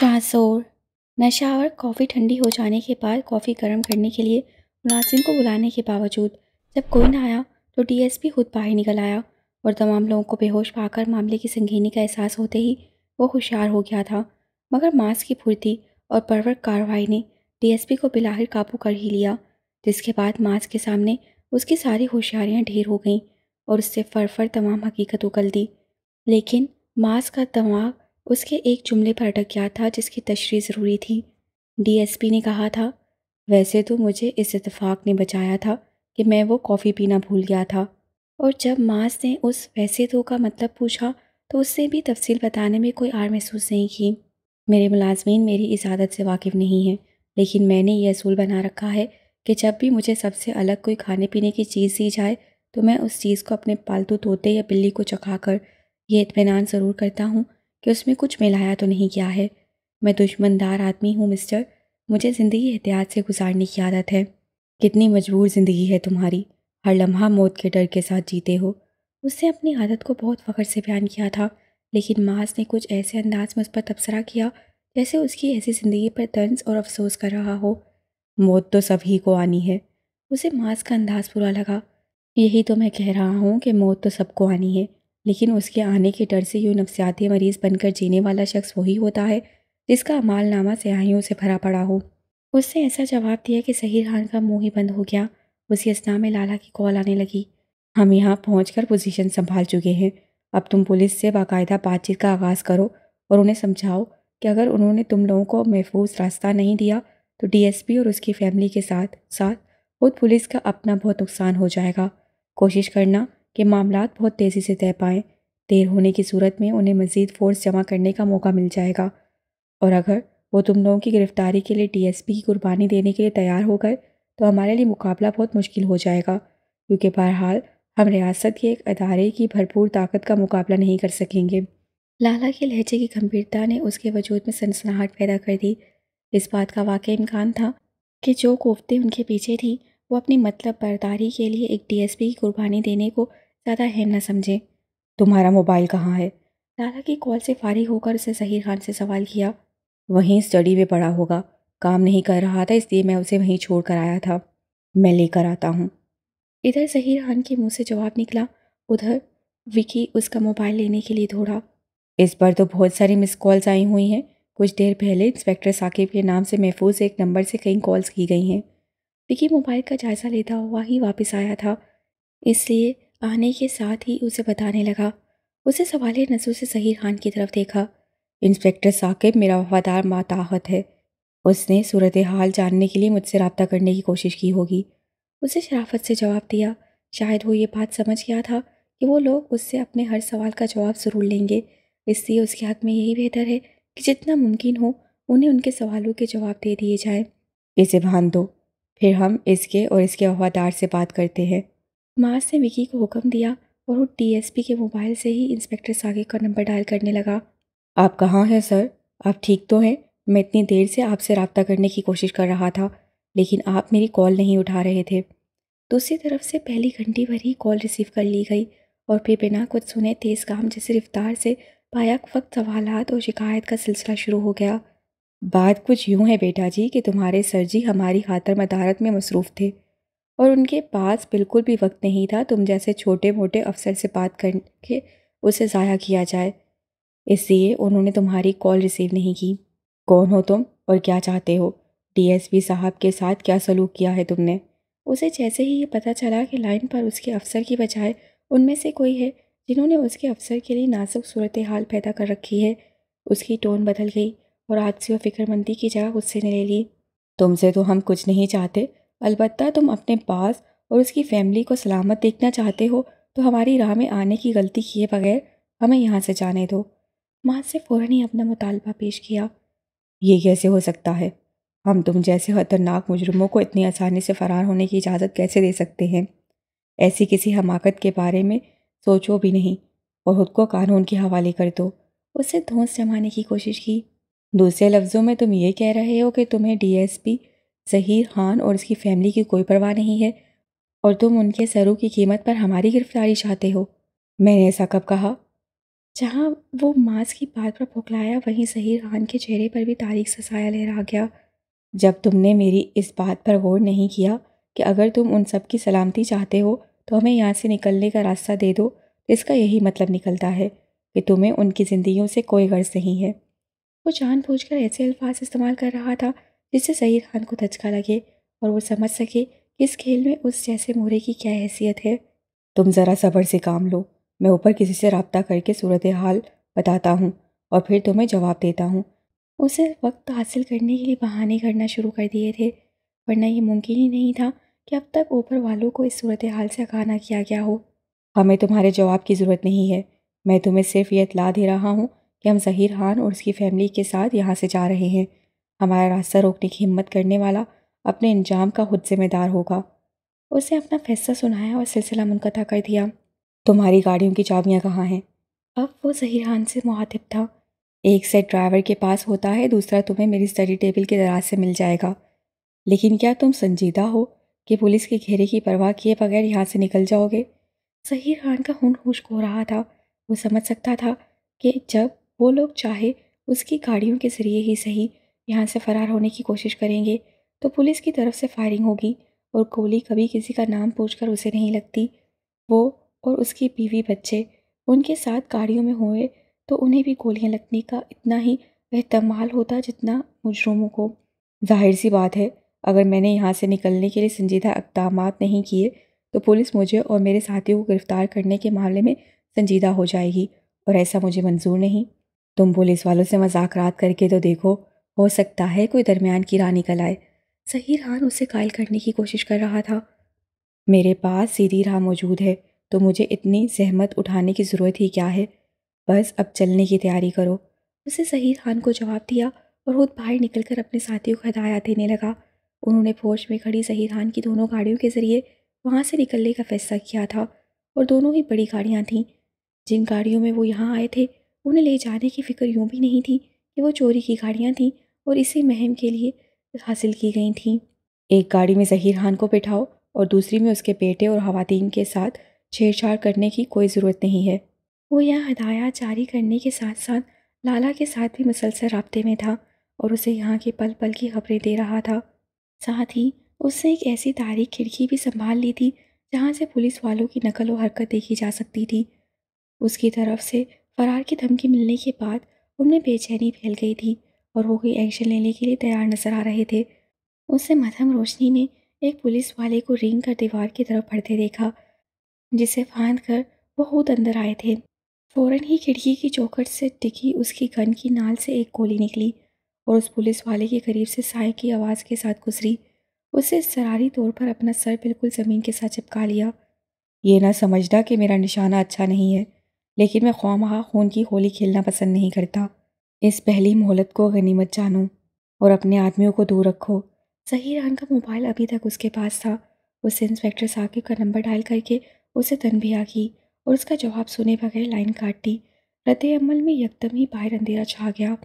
शाहजोर नशा और कॉफ़ी ठंडी हो जाने के बाद कॉफ़ी गर्म करने के लिए मुलाजिम को बुलाने के बावजूद जब कोई ना आया तो डीएसपी खुद बाहर निकल आया और तमाम लोगों को बेहोश पाकर मामले की संगीनी का एहसास होते ही वो होशियार हो गया था मगर मास्क की फुर्ती और परवर कार्रवाई ने डीएसपी को बिलाहिर काबू कर ही लिया जिसके बाद मास्क के सामने उसकी सारी होशियारियाँ ढेर हो गईं और उससे फरफर तमाम हकीकत उगल दी लेकिन मास्क का दिमाग उसके एक जुमले पर अटक गया था जिसकी तशरी ज़रूरी थी डीएसपी ने कहा था वैसे तो मुझे इस इतफाक़ ने बचाया था कि मैं वो कॉफ़ी पीना भूल गया था और जब मास ने उस वैसे तो का मतलब पूछा तो उससे भी तफसील बताने में कोई आर महसूस नहीं की मेरे मुलाजमीन मेरी इजादत से वाकिफ़ नहीं है लेकिन मैंने ये असूल बना रखा है कि जब भी मुझे सबसे अलग कोई खाने पीने की चीज़ दी जाए तो मैं उस चीज़ को अपने पालतू तोते या बिल्ली को चखा कर ये इतमान ज़रूर करता हूँ कि उसमें कुछ मिलाया तो नहीं किया है मैं दुश्मनदार आदमी हूँ मिस्टर मुझे ज़िंदगी एहतियात से गुजारने की आदत है कितनी मजबूर ज़िंदगी है तुम्हारी हर लम्हा मौत के डर के साथ जीते हो उसने अपनी आदत को बहुत फ़ख्र से बयान किया था लेकिन माज ने कुछ ऐसे अंदाज में उस पर तबसरा किया जैसे उसकी ऐसी ज़िंदगी पर तंज और अफसोस कर रहा हो मौत तो सभी को आनी है उसे माज का अंदाज़ बुरा लगा यही तो मैं कह रहा हूँ कि मौत तो सबको आनी है लेकिन उसके आने के डर से यूँ नफसियाती मरीज़ बनकर जीने वाला शख्स वही होता है जिसका अमालनामा सयाहियों से भरा पड़ा हो उसने ऐसा जवाब दिया कि सहीर खान का मुंह ही बंद हो गया उसी असना में लाला की कॉल आने लगी हम यहाँ पहुँच कर पोजीशन संभाल चुके हैं अब तुम पुलिस से बाकायदा बातचीत का आगाज़ करो और उन्हें समझाओ कि अगर उन्होंने तुम लोगों को महफूज रास्ता नहीं दिया तो पी और उसकी फैमिली के साथ साथ खुद पुलिस का अपना बहुत नुकसान हो जाएगा कोशिश करना कि मामला बहुत तेज़ी से तय पाएँ देर होने की सूरत में उन्हें मज़ीद फ़ोर्स जमा करने का मौका मिल जाएगा और अगर वो तुम लोगों की गिरफ़्तारी के लिए डीएसपी की कुर्बानी देने के लिए तैयार हो गए तो हमारे लिए मुकाबला बहुत मुश्किल हो जाएगा क्योंकि बहरहाल हम रियासत के एक अदारे की भरपूर ताकत का मुकाबला नहीं कर सकेंगे लाला के लहजे की गंभीरता ने उसके वजूद में सनसनाहट पैदा कर दी इस बात का वाकई इम्कान था कि जो कोफ्ते उनके पीछे थी वो अपनी मतलब बरदारी के लिए एक डीएसपी की कुर्बानी देने को ज़्यादा अहम न समझे तुम्हारा मोबाइल कहाँ है लाला की कॉल से फारिग होकर उसे सहीर खान से सवाल किया वहीं स्टडी में पड़ा होगा काम नहीं कर रहा था इसलिए मैं उसे वहीं छोड़ कर आया था मैं लेकर आता हूँ इधर सहीर खान के मुँह से जवाब निकला उधर विकी उसका मोबाइल लेने के लिए दौड़ा इस पर तो बहुत सारी मिस कॉल्स आई हुई हैं कुछ देर पहले इंस्पेक्टर साकिब के नाम से महफूज एक नंबर से कई कॉल्स की गई हैं विकी मोबाइल का जायज़ा लेता हुआ ही वापस आया था इसलिए आने के साथ ही उसे बताने लगा उसे सवाल नजर से सही खान की तरफ देखा इंस्पेक्टर साकिब मेरा वफादार माताहत है उसने सूरत हाल जानने के लिए मुझसे रबता करने की कोशिश की होगी उसे शराफत से जवाब दिया शायद वो ये बात समझ गया था कि वो लोग उससे अपने हर सवाल का जवाब ज़रूर लेंगे इसलिए उसके हाथ में यही बेहतर है कि जितना मुमकिन हो उन्हें उनके सवालों के जवाब दे दिए जाएँ इसे भान दो फिर हम इसके और इसके अहवादार से बात करते हैं मार्स ने विकी को हुक्म दिया और वो डी के मोबाइल से ही इंस्पेक्टर सागे का नंबर डायल करने लगा आप कहाँ हैं सर आप ठीक तो हैं मैं इतनी देर से आपसे रबता करने की कोशिश कर रहा था लेकिन आप मेरी कॉल नहीं उठा रहे थे दूसरी तरफ से पहली घंटी भर ही कॉल रिसीव कर ली गई और फिर बिना कुछ सुने तेज़ काम जैसे रफ्तार से पायक वक्त सवालत और शिकायत का सिलसिला शुरू हो गया बात कुछ यूँ है बेटा जी कि तुम्हारे सर जी हमारी खातर मदारत में मसरूफ़ थे और उनके पास बिल्कुल भी वक्त नहीं था तुम जैसे छोटे मोटे अफसर से बात करके उसे ज़ाया किया जाए इसलिए उन्होंने तुम्हारी कॉल रिसीव नहीं की कौन हो तुम और क्या चाहते हो डीएसपी साहब के साथ क्या सलूक किया है तुमने उसे जैसे ही ये पता चला कि लाइन पर उसके अफसर की बजाय उनमें से कोई है जिन्होंने उसके अफसर के लिए नाजुक सूरत हाल पैदा कर रखी है उसकी टोन बदल गई और आजसी और फ़िक्रमंदी की जगह गुस्से ने ले ली तुमसे तो हम कुछ नहीं चाहते अलबत् तुम अपने पास और उसकी फैमिली को सलामत देखना चाहते हो तो हमारी राह में आने की गलती किए बगैर हमें यहाँ से जाने दो माँ से फ़ौर ही अपना मुतालबा पेश किया ये कैसे हो सकता है हम तुम जैसे खतरनाक मुजरमों को इतनी आसानी से फ़रार होने की इजाज़त कैसे दे सकते हैं ऐसी किसी हमाकत के बारे में सोचो भी नहीं और ख़ुद को कानून के हवाले कर दो उससे धोस जमाने की कोशिश की दूसरे लफ्ज़ों में तुम ये कह रहे हो कि तुम्हें डीएसपी जहीर खान और उसकी फैमिली की कोई परवाह नहीं है और तुम उनके सरों की कीमत पर हमारी गिरफ्तारी चाहते हो मैंने ऐसा कब कहा जहाँ वो मांस की बात पर भुखलाया वहीं जहीर खान के चेहरे पर भी तारीख से साया लहरा गया जब तुमने मेरी इस बात पर गौर नहीं किया कि अगर तुम उन सब की सलामती चाहते हो तो हमें यहाँ से निकलने का रास्ता दे दो इसका यही मतलब निकलता है कि तुम्हें उनकी ज़िंदगियों से कोई गर्ज नहीं है वो जानबूझकर ऐसे अल्फाज इस्तेमाल कर रहा था जिससे सईद खान को धचका लगे और वो समझ सके कि इस खेल में उस जैसे मोहरे की क्या हैसियत है तुम ज़रा सब्र से काम लो मैं ऊपर किसी से रबता करके सूरत हाल बताता हूँ और फिर तुम्हें जवाब देता हूँ उसे वक्त हासिल करने के लिए बहाने करना शुरू कर दिए थे वरना ये मुमकिन ही नहीं था कि अब तक ऊपर वालों को इस सूरत हाल से अगाना किया गया हो हमें तुम्हारे जवाब की ज़रूरत नहीं है मैं तुम्हें सिर्फ ये इतला दे रहा हूँ कि हम ज़हीर खान और उसकी फैमिली के साथ यहाँ से जा रहे हैं हमारा रास्ता रोकने की हिम्मत करने वाला अपने इंजाम का खुद जिम्मेदार होगा उसने अपना फैसला सुनाया और सिलसिला मुनक़ा कर दिया तुम्हारी गाड़ियों की चाबियाँ कहाँ हैं अब वो ज़हीर खान से मुहातिब था एक सेट ड्राइवर के पास होता है दूसरा तुम्हें मेरी स्टडी टेबल के दराज से मिल जाएगा लेकिन क्या तुम संजीदा हो कि पुलिस के घेरे की परवाह किए बगैर यहाँ से निकल जाओगे जहीर खान का हुन खुश हो रहा था वो समझ सकता था कि जब वो लोग चाहे उसकी गाड़ियों के ज़रिए ही सही यहाँ से फ़रार होने की कोशिश करेंगे तो पुलिस की तरफ से फायरिंग होगी और गोली कभी किसी का नाम पूछकर उसे नहीं लगती वो और उसकी बीवी बच्चे उनके साथ गाड़ियों में हुए तो उन्हें भी गोलियां लगने का इतना ही अहतमाल होता जितना मुजरूमों को जाहिर सी बात है अगर मैंने यहाँ से निकलने के लिए संजीदा इकदाम नहीं किए तो पुलिस मुझे और मेरे साथियों को गिरफ़्तार करने के मामले में संजीदा हो जाएगी और ऐसा मुझे मंजूर नहीं तुम पुलिस वालों से मजाक रात करके तो देखो हो सकता है कोई दरमियान की रानी कल आए सही खान उसे कायल करने की कोशिश कर रहा था मेरे पास सीधी राह मौजूद है तो मुझे इतनी जहमत उठाने की ज़रूरत ही क्या है बस अब चलने की तैयारी करो उसे सही खान को जवाब दिया और खुद बाहर निकलकर अपने साथियों को हदायत देने लगा उन्होंने फौज में खड़ी सही खान की दोनों गाड़ियों के ज़रिए वहाँ से निकलने का फैसला किया था और दोनों ही बड़ी गाड़ियाँ थीं जिन गाड़ियों में वो यहाँ आए थे उन्हें ले जाने की फ़िक्र यूँ भी नहीं थी कि वो चोरी की गाड़ियाँ थीं और इसी महम के लिए हासिल की गई थीं एक गाड़ी में ज़हीर खान को बैठाओ और दूसरी में उसके बेटे और खातन के साथ छेड़छाड़ करने की कोई ज़रूरत नहीं है वो यह हदायत जारी करने के साथ साथ लाला के साथ भी मुसलसल रबते में था और उसे यहाँ के पल पल की खबरें दे रहा था साथ ही उसने एक ऐसी तारीख खिड़की भी संभाल ली थी जहाँ से पुलिस वालों की नकल व हरकत देखी जा सकती थी उसकी तरफ से फरार की धमकी मिलने के बाद उनमें बेचैनी फैल गई थी और वो कोई एक्शन लेने के लिए तैयार नजर आ रहे थे उससे मध्यम रोशनी में एक पुलिस वाले को रिंग कर दीवार की तरफ पढ़ते देखा जिसे फाँद कर वो खुद अंदर आए थे फ़ौरन ही खिड़की की चौखट से टिकी उसकी गन की नाल से एक गोली निकली और उस पुलिस वाले के करीब से साय की आवाज़ के साथ गुजरी उसे सरारी तौर पर अपना सर बिल्कुल ज़मीन के साथ चिपका लिया ये ना समझना कि मेरा निशाना अच्छा नहीं है लेकिन मैं ख्वामहा खून की होली खेलना पसंद नहीं करता इस पहली मोहलत को गनीमत जानो और अपने आदमियों को दूर रखो जहीर खान का मोबाइल अभी तक उसके पास था उससे इंस्पेक्टर साकिब का नंबर डायल करके उसे तनबिया की और उसका जवाब सुने बगैर लाइन काट दी रद्द अमल में यकदम ही बाहर अंधेरा छा गया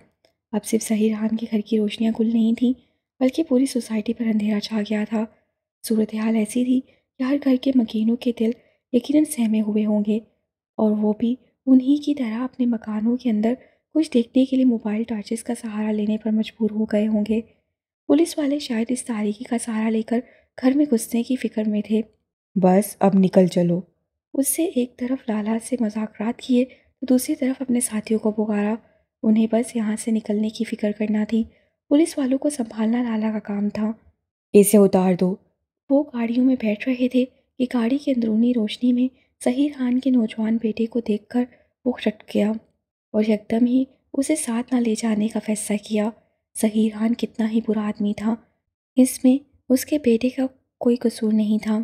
अब सिर्फ सही खान के घर की रोशनियाँ गुल नहीं थीं बल्कि पूरी सोसाइटी पर अंधेरा छा गया था सूरत हाल ऐसी थी कि हर घर के मकीनों के दिल यकीन सहमे हुए होंगे और वो भी उन्हीं की तरह अपने मकानों के अंदर कुछ देखने के लिए मोबाइल टॉर्चेस का सहारा लेने पर मजबूर हो गए होंगे पुलिस वाले शायद इस तारीखी का सहारा लेकर घर में घुसने की फिक्र में थे बस अब निकल चलो उससे एक तरफ लाला से मजाकरात किए तो दूसरी तरफ अपने साथियों को पुकारा उन्हें बस यहाँ से निकलने की फ़िक्र करना थी पुलिस वालों को संभालना लाला का काम था इसे उतार दो वो गाड़ियों में बैठ रहे थे कि गाड़ी की अंदरूनी रोशनी में सही खान के नौजवान बेटे को देखकर वो चट गया और एकदम ही उसे साथ ना ले जाने का फैसला किया सही खान कितना ही बुरा आदमी था इसमें उसके बेटे का कोई कसूर नहीं था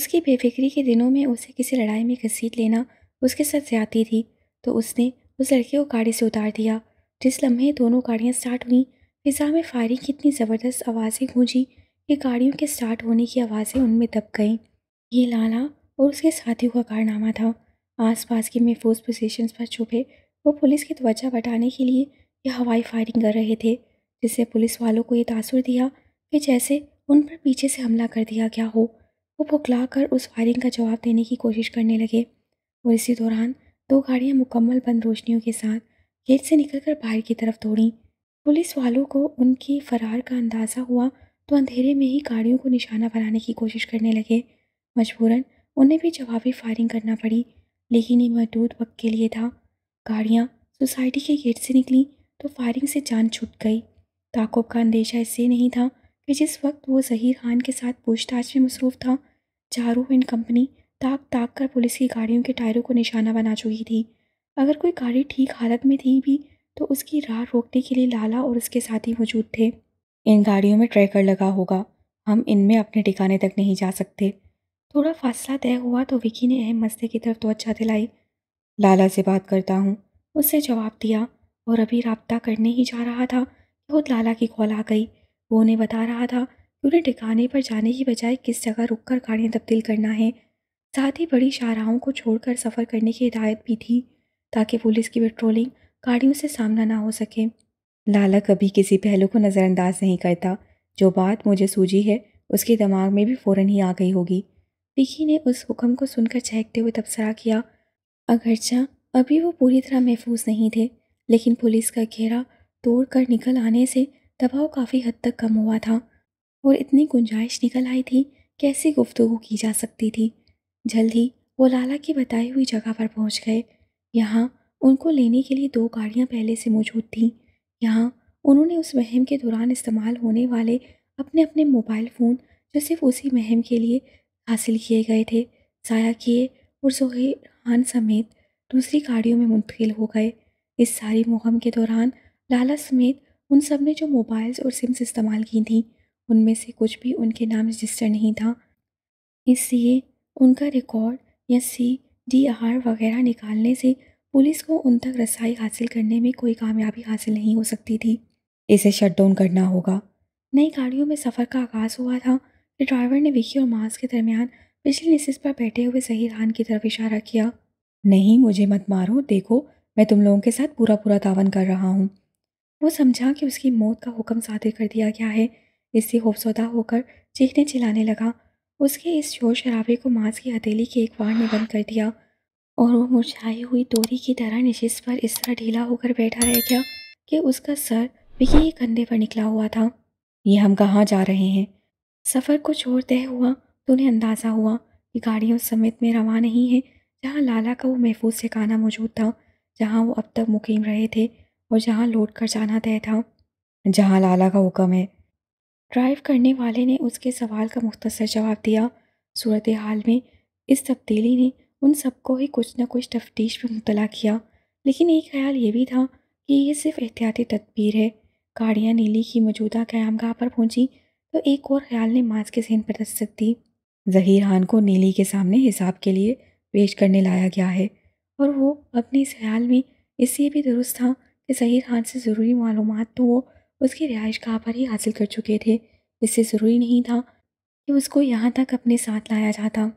उसकी बेफिक्री के दिनों में उसे किसी लड़ाई में घसीट लेना उसके साथ ज़्यादा थी तो उसने उस लड़के को गाड़ी से उतार दिया जिस लम्हे दोनों गाड़ियाँ स्टार्ट हुईं फिजा में फायरिंग की इतनी ज़बरदस्त आवाज़ें गूंजी कि गाड़ियों के स्टार्ट होने की आवाज़ें उनमें दब गईं ये लाला और उसके साथियों का कारनामा था आसपास की महफूज पोजीशंस पर छुपे वो पुलिस की त्वचा बटाने के लिए यह हवाई फायरिंग कर रहे थे जिससे पुलिस वालों को ये तासुर दिया कि जैसे उन पर पीछे से हमला कर दिया गया हो वो भुखला कर उस फायरिंग का जवाब देने की कोशिश करने लगे और इसी दौरान दो गाड़ियाँ मुकम्मल बंद रोशनियों के साथ गेट से कर बाहर की तरफ दौड़ी पुलिस वालों को उनकी फरार का अंदाज़ा हुआ तो अंधेरे में ही गाड़ियों को निशाना बनाने की कोशिश करने लगे मजबूरन उन्हें भी जवाबी फायरिंग करना पड़ी लेकिन ये महदूद वक्त के लिए था गाड़ियाँ सोसाइटी के गेट से निकली तो फायरिंग से जान छुट गई ताकों का अंदेशा इससे नहीं था कि जिस वक्त वो जहीर खान के साथ पूछताछ में मसरूफ़ था चारू एंड कंपनी ताक ताक कर पुलिस की गाड़ियों के टायरों को निशाना बना चुकी थी अगर कोई गाड़ी ठीक हालत में थी भी तो उसकी राह रोकने के लिए लाला और उसके साथी मौजूद थे इन गाड़ियों में ट्रैकर लगा होगा हम इनमें अपने ठिकाने तक नहीं जा सकते थोड़ा फासला तय हुआ तो विकी ने अहम मस्ते की तरफ अच्छा दिलाई लाला से बात करता हूँ उससे जवाब दिया और अभी रबता करने ही जा रहा था कि खुद लाला की कॉल आ गई वो उन्हें बता रहा था कि उन्हें ठिकाने पर जाने की बजाय किस जगह रुक कर गाड़ियाँ तब्दील करना है साथ ही बड़ी शाहराहों को छोड़कर सफ़र करने की हिदायत भी थी ताकि पुलिस की पेट्रोलिंग गाड़ियों से सामना ना हो सके लाला कभी किसी पहलू को नज़रअंदाज नहीं करता जो बात मुझे सूझी है उसके दिमाग में भी फ़ौरन ही आ गई होगी विकी ने उस हुक्म को सुनकर चहकते हुए तबसरा किया अगरचा अभी वो पूरी तरह महफूज नहीं थे लेकिन पुलिस का घेरा तोड़ कर निकल आने से दबाव काफ़ी हद तक कम हुआ था और इतनी गुंजाइश निकल आई थी कि ऐसी गुफ्तु की जा सकती थी जल्द ही वो लाला की बताई हुई जगह पर पहुंच गए यहाँ उनको लेने के लिए दो गाड़ियाँ पहले से मौजूद थीं यहाँ उन्होंने उस महम के दौरान इस्तेमाल होने वाले अपने अपने मोबाइल फ़ोन जो सिर्फ उसी महम के लिए हासिल किए गए थे ज़ाया किए और जोहे खान समेत दूसरी गाड़ियों में मुंतकिल हो गए इस सारी मुहम के दौरान लाला समेत उन सब ने जो मोबाइल्स और सिम्स इस्तेमाल की थी उनमें से कुछ भी उनके नाम रजिस्टर नहीं था इसलिए उनका रिकॉर्ड या सी डी आर वगैरह निकालने से पुलिस को उन तक रसाई हासिल करने में कोई कामयाबी हासिल नहीं हो सकती थी इसे शट डाउन करना होगा नई गाड़ियों में सफ़र का आगाज़ हुआ था फिर ड्राइवर ने विकी और मास के दरमियान पिछली लिसिस पर बैठे हुए सही खान की तरफ इशारा किया नहीं मुझे मत मारो देखो मैं तुम लोगों के साथ पूरा पूरा तावन कर रहा हूँ वो समझा कि उसकी मौत का हुक्म सादिर कर दिया गया है इससे होफसौदा होकर चीखने चिल्लाने लगा उसके इस शोर शराबे को मांस की हथेली के एक वार ने बंद कर दिया और वो मुरझाई हुई तोरी की तरह निशिस पर इस तरह ढीला होकर बैठा रह गया कि उसका सर विकी के कंधे पर निकला हुआ था ये हम कहाँ जा रहे हैं सफ़र कुछ और तय हुआ तो उन्हें अंदाज़ा हुआ कि गाड़ियाँ उस समेत में रवा नहीं है जहाँ लाला का वो महफूज ठिकाना मौजूद था जहाँ वो अब तक मुकीम रहे थे और जहाँ लौट कर जाना तय था जहाँ लाला का हुक्म है ड्राइव करने वाले ने उसके सवाल का मुख्तसर जवाब दिया सूरत हाल में इस तब्दीली ने उन सबको ही कुछ ना कुछ तफ्तीश में मुबला किया लेकिन एक ख्याल ये भी था कि ये सिर्फ एहतियाती तदबीर है गाड़ियाँ नीली की मौजूदा क्यामगाह पर पहुँची तो एक और ख्याल ने माज के सेन पर दस्तक दी जहीर खान को नीली के सामने हिसाब के लिए पेश करने लाया गया है और वो अपने इस ख्याल में इसलिए भी दुरुस्त था कि जहीर खान से ज़रूरी मालूम तो वो उसकी रिहाइश कहाँ पर ही हासिल कर चुके थे इससे ज़रूरी नहीं था कि उसको यहाँ तक अपने साथ लाया जाता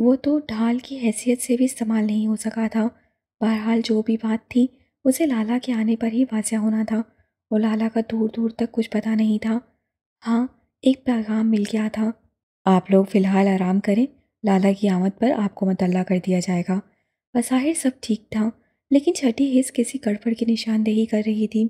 वो तो ढाल की हैसियत से भी इस्तेमाल नहीं हो सका था बहरहाल जो भी बात थी उसे लाला के आने पर ही वाजिया होना था और लाला का दूर दूर तक कुछ पता नहीं था हाँ एक पैगाम मिल गया था आप लोग फ़िलहाल आराम करें लाला की आमद पर आपको मतल्ला कर दिया जाएगा बसाहिर सब ठीक था लेकिन छठी हिस्स किसी कड़पड़ की निशानदेही कर रही थी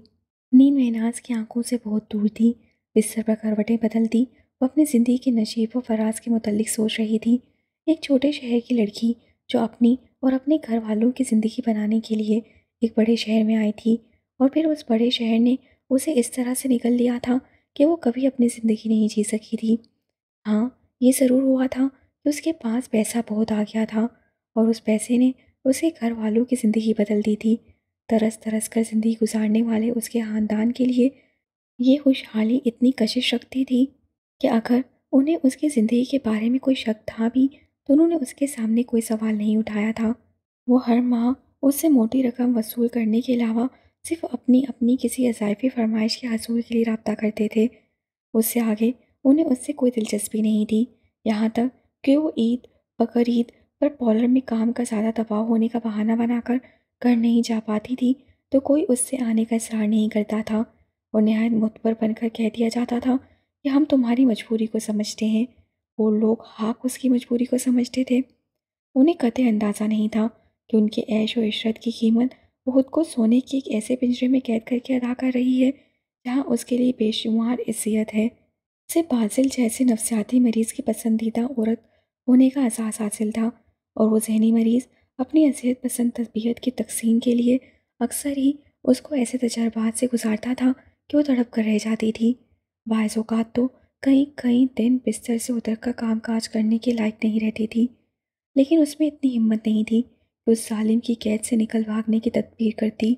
नींद महनाज की आंखों से बहुत दूर थी बिस्तर पर करवटें बदल दी वो अपनी ज़िंदगी के नशीब व फराज के मतलब सोच रही थी एक छोटे शहर की लड़की जो अपनी और अपने घर वालों की ज़िंदगी बनाने के लिए एक बड़े शहर में आई थी और फिर उस बड़े शहर ने उसे इस तरह से निकल लिया था कि वो कभी अपनी ज़िंदगी नहीं जी सकी थी हाँ ये ज़रूर हुआ था कि उसके पास पैसा बहुत आ गया था और उस पैसे ने उसके घर वालों की ज़िंदगी बदल दी थी तरस तरस कर ज़िंदगी गुजारने वाले उसके ख़ानदान के लिए ये खुशहाली इतनी कशिश रखती थी कि अगर उन्हें उसकी ज़िंदगी के बारे में कोई शक था भी तो उन्होंने उसके सामने कोई सवाल नहीं उठाया था वो हर माह उससे मोटी रकम वसूल करने के अलावा सिर्फ अपनी अपनी किसी अजायफी फरमाइश के हसूल के लिए रबता करते थे उससे आगे उन्हें उससे कोई दिलचस्पी नहीं थी यहाँ तक कि वो ईद बकर ईद पर पॉलर में काम का ज़्यादा दबाव होने का बहाना बनाकर घर नहीं जा पाती थी तो कोई उससे आने का इसरार नहीं करता था और नहायत मुतबर बनकर कह दिया जाता था कि हम तुम्हारी मजबूरी को समझते हैं वो लोग हाक उसकी मजबूरी को समझते थे उन्हें कतः अंदाज़ा नहीं था कि उनके ऐश व इशरत की कीमत वो खुद को सोने की एक ऐसे पिंजरे में कैद करके अदा कर रही है जहाँ उसके लिए बेशुमार इज्जत है उसे बाजिल जैसे नफसियाती मरीज़ की पसंदीदा औरत होने का एहसास हासिल था और वो जहनी मरीज़ अपनी असीहत पसंद तबीयत की तकसीम के लिए अक्सर ही उसको ऐसे तजर्बात से गुजारता था कि वो तड़प कर रह जाती थी बाज़ात तो कई कई दिन बिस्तर से उतर कर काम काज करने के लायक नहीं रहती थी लेकिन उसमें इतनी हिम्मत नहीं थी उस सालिम की कैद से निकल भागने की तदबीर करती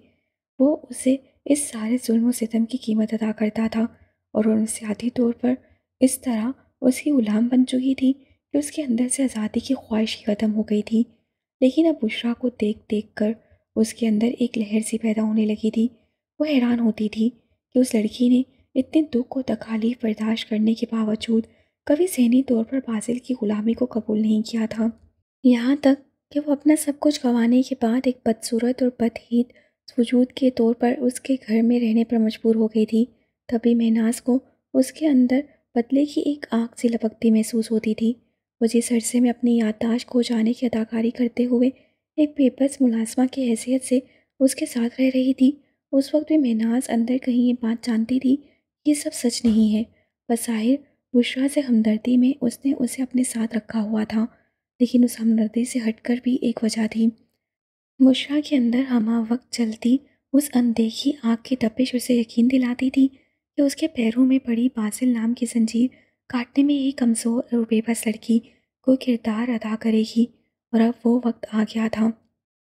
वो उसे इस सारे जुल्म सितम की कीमत अदा करता था और उनसे तौर पर इस तरह उसकी गुलाम बन चुकी थी कि उसके अंदर से आज़ादी की ख्वाहिश ही ख़त्म हो गई थी लेकिन अब बुशरा को देख देख कर उसके अंदर एक लहर सी पैदा होने लगी थी वो हैरान होती थी कि उस लड़की ने इतने दुख और तकालीफ बर्दाश्त करने के बावजूद कभी जहनी तौर पर बाजिल की ग़ुलामी को कबूल नहीं किया था यहाँ तक कि वो अपना सब कुछ गंवाने के बाद एक बदसूरत और बदहीद वजूद के तौर पर उसके घर में रहने पर मजबूर हो गई थी तभी महनाज को उसके अंदर बदले की एक आग से लपकती महसूस होती थी वो जिस अरसे में अपनी याददाश्त खो जाने की अदाकारी करते हुए एक पेपर्स मुलाजमा की हैसियत से उसके साथ रह रही थी उस वक्त भी महनाज अंदर कहीं ये बात जानती थी ये सब सच नहीं है बसाहिर बुशरा से हमदर्दी में उसने उसे अपने साथ रखा हुआ था लेकिन उस हमदर्दी से हटकर भी एक वजह थी मुश्रा के अंदर हमा वक्त चलती उस अनदेखी आग की तपिश उसे यकीन दिलाती थी कि उसके पैरों में पड़ी बासिल नाम की जंजीर काटने में ही कमज़ोर और बेबस लड़की को किरदार अदा करेगी और अब वो वक्त आ गया था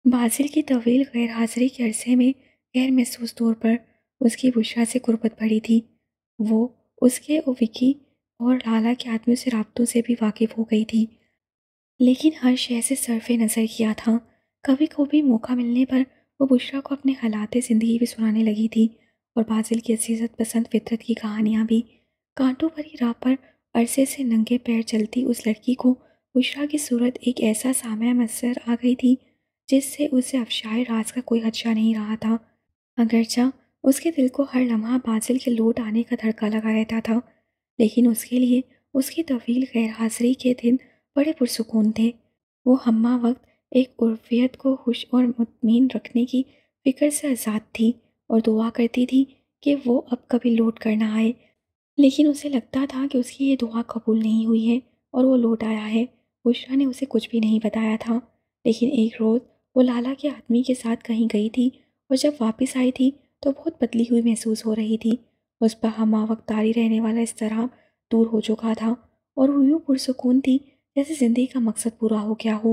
बासिल की तवील गैर हाजिरी के अरसे में गैर महसूस तौर पर उसकी बुशरा से गुर्बत पड़ी थी वो उसके विकी और लाला के आदमियों से रबतों से भी वाकिफ़ हो गई थी लेकिन हर शय से सरफे नज़र किया था कभी को भी मौका मिलने पर वो बुशरा को अपने हालात ज़िंदगी भी सुनाने लगी थी और बाजिल की अजीज़त पसंद फितरत की कहानियाँ भी कांटों भरी राह पर अरसे से नंगे पैर चलती उस लड़की को बुशरा की सूरत एक ऐसा सामय मसर आ गई थी जिससे उसे अफशाए राज का कोई हदशा नहीं रहा था अगरचा उसके दिल को हर लम्हा बाजिल के लौट आने का धड़का लगा रहता था लेकिन उसके लिए उसकी तवील गैर हाजिरी के दिन बड़े पुरसकून थे वो हम्मा वक्त एक उर्फियत को खुश और मुतमिन रखने की फिक्र से आज़ाद थी और दुआ करती थी कि वो अब कभी लौट कर ना आए लेकिन उसे लगता था कि उसकी ये दुआ कबूल नहीं हुई है और वो लौट आया है बुशरा ने उसे कुछ भी नहीं बताया था लेकिन एक रोज़ वो लाला के आदमी के साथ कहीं गई थी और जब वापस आई थी तो बहुत बदली हुई महसूस हो रही थी उस पर हमा वक्त तारी रहने वाला इस तरह दूर हो चुका था और यूँ पुरसकून थी जैसे ज़िंदगी का मकसद पूरा हो गया हो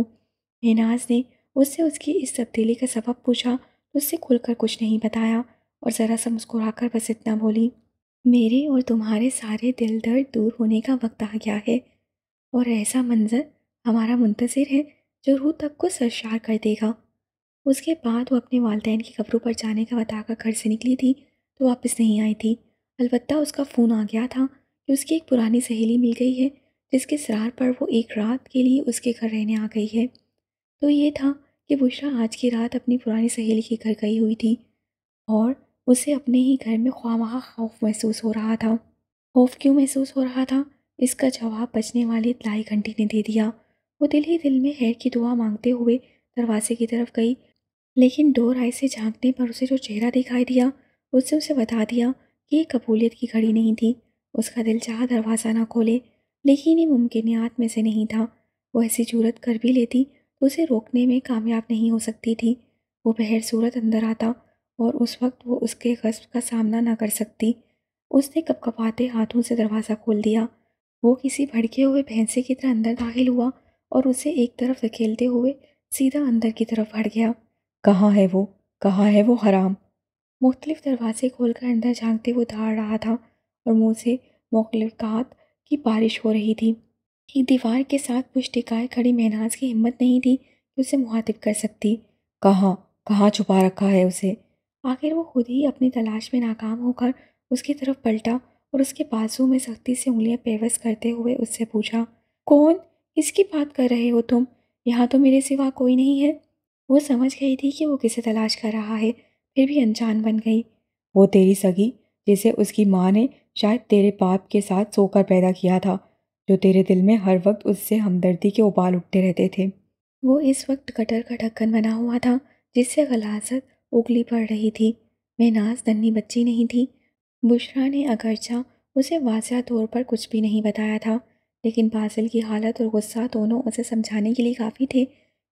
मेनाज ने उससे उसकी इस तब्दीली का सबब पूछा उससे खुलकर कुछ नहीं बताया और ज़रा सा मुस्कुराकर बस इतना बोली मेरे और तुम्हारे सारे दिल दर्द दूर होने का वक्त आ गया है और ऐसा मंज़र हमारा मुंतज़र है जो रूह तक को सरशार कर देगा उसके बाद वो अपने वालदेन की कब्रों पर जाने का बताकर घर से निकली थी तो वापस नहीं आई थी अलबत्ता उसका फ़ोन आ गया था कि उसकी एक पुरानी सहेली मिल गई है जिसके सरार पर वो एक रात के लिए उसके घर रहने आ गई है तो ये था कि बुशरा आज की रात अपनी पुरानी सहेली के घर गई हुई थी और उसे अपने ही घर में ख्वाहा खौफ महसूस हो रहा था खौफ क्यों महसूस हो रहा था इसका जवाब बचने वाली तलाई घंटी ने दे दिया वो दिल ही दिल में हैर की दुआ मांगते हुए दरवाजे की तरफ गई लेकिन डोर आई से झांकने पर उसे जो चेहरा दिखाई दिया उससे उसे बता दिया कि ये कबूलियत की घड़ी नहीं थी उसका दिल चाह दरवाज़ा ना खोले लेकिन ये मुमकिनात में से नहीं था वो ऐसी जूरत कर भी लेती तो उसे रोकने में कामयाब नहीं हो सकती थी वो बहर सूरत अंदर आता और उस वक्त वो उसके गस्ब का सामना ना कर सकती उसने कपकपाते हाथों से दरवाज़ा खोल दिया वो किसी भड़के हुए भैंसे की तरह अंदर दाखिल हुआ और उसे एक तरफ धकेलते हुए सीधा अंदर की तरफ भड़ गया कहाँ है वो कहाँ है वो हराम मुख्तलिफ दरवाजे खोलकर अंदर झांकते हुए धाड़ रहा था और मुँह से मुख्तलिफ कात की बारिश हो रही थी एक दीवार के साथ कुछ टिकाए खड़ी मेहनाज की हिम्मत नहीं थी कि उसे मुहातिब कर सकती कहाँ कहाँ छुपा रखा है उसे आखिर वो खुद ही अपनी तलाश में नाकाम होकर उसकी तरफ पलटा और उसके बाजू में सख्ती से उंगलियां पेवस करते हुए उससे पूछा कौन इसकी बात कर रहे हो तुम यहाँ तो मेरे सिवा कोई नहीं है वो समझ गई थी कि वो किसे तलाश कर रहा है फिर भी अनजान बन गई वो तेरी सगी जिसे उसकी माँ ने शायद तेरे बाप के साथ सोकर पैदा किया था जो तेरे दिल में हर वक्त उससे हमदर्दी के उबाल उठते रहते थे वो इस वक्त कटर का ढक्कन बना हुआ था जिससे गलासत उगली पड़ रही थी मैं नाज धन्नी बच्ची नहीं थी बुशरा ने अगरचा उसे वाजह तौर पर कुछ भी नहीं बताया था लेकिन बासिल की हालत और गुस्सा दोनों उसे समझाने के लिए काफ़ी थे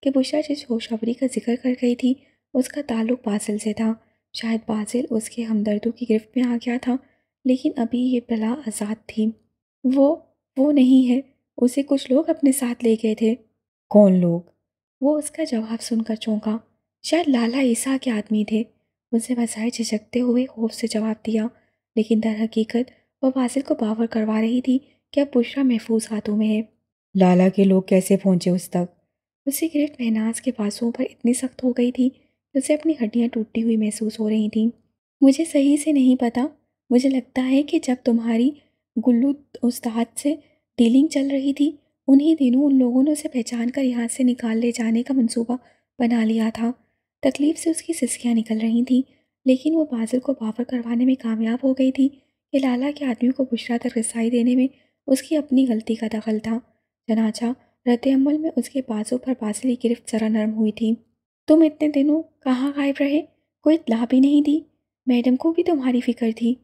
कि बुशरा जिस होशबरी का जिक्र कर गई थी उसका ताल्लुक बासिल से था शायद बासिल उसके हमदर्दों की गिरफ्त में आ गया था लेकिन अभी ये बला आज़ाद थी वो वो नहीं है उसे कुछ लोग अपने साथ ले गए थे कौन लोग वो उसका जवाब सुनकर चौंका शायद लाला ईसा के आदमी थे उनसे बसाए झिझकते हुए होफ से जवाब दिया लेकिन दर हकीकत वह वासिल को बावर करवा रही थी कि अब बुशरा महफूज हाथों में है लाला के लोग कैसे पहुंचे उस तक उसकी गिरफ्त महनाज के बाजुओं पर इतनी सख्त हो गई थी उसे अपनी हड्डियां टूटी हुई महसूस हो रही थीं मुझे सही से नहीं पता मुझे लगता है कि जब तुम्हारी गुल्लू उस्ताद से डीलिंग चल रही थी उन्हीं दिनों उन लोगों ने उसे पहचान कर यहाँ से निकाल ले जाने का मंसूबा बना लिया था तकलीफ़ से उसकी सिसकियाँ निकल रही थीं लेकिन वो बाजिल को बावर करवाने में कामयाब हो गई थी कि लाला के आदमी को बुशरा तक रसाई देने में उसकी अपनी गलती का दखल था जनाचा रद्दमल में उसके बाजों पर बाजिल की गिरफ्त ज़रा नरम हुई थी तुम इतने दिनों कहाँ गायब रहे कोई इतला भी नहीं दी मैडम को भी तुम्हारी फिक्र थी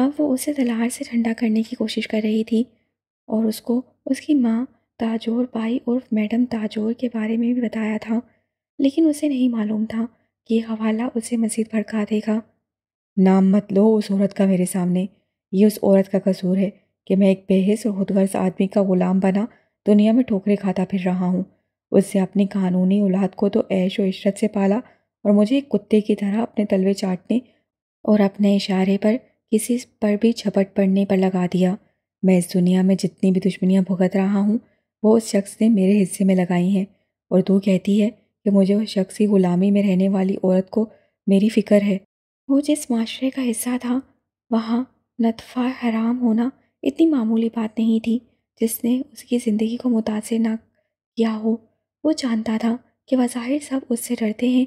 अब वो उसे तलवार से ठंडा करने की कोशिश कर रही थी और उसको उसकी माँ ताजोर बाई उर्फ मैडम ताजोर के बारे में भी बताया था लेकिन उसे नहीं मालूम था कि हवाला उसे मज़ीद भड़का देगा नाम मत लो उस औरत का मेरे सामने ये उस औरत का कसूर है कि मैं एक बेहस और खुदगर्ज आदमी का ग़ुलाम बना दुनिया में ठोकरे खाता फिर रहा हूँ उससे अपनी कानूनी औलाद को तो ऐश व इशरत से पाला और मुझे एक कुत्ते की तरह अपने तलवे चाटने और अपने इशारे पर किसी पर भी झपट पड़ने पर लगा दिया मैं इस दुनिया में जितनी भी दुश्मनियाँ भुगत रहा हूँ वो उस शख्स ने मेरे हिस्से में लगाई हैं और तू कहती है कि मुझे उस शख्स की गुलामी में रहने वाली औरत को मेरी फ़िक्र है वो जिस माशरे का हिस्सा था वहाँ नतफ़ा हराम होना इतनी मामूली बात नहीं थी जिसने उसकी ज़िंदगी को मुतासर ना किया हो वो जानता था कि वज़ाहिर सब उससे डरते हैं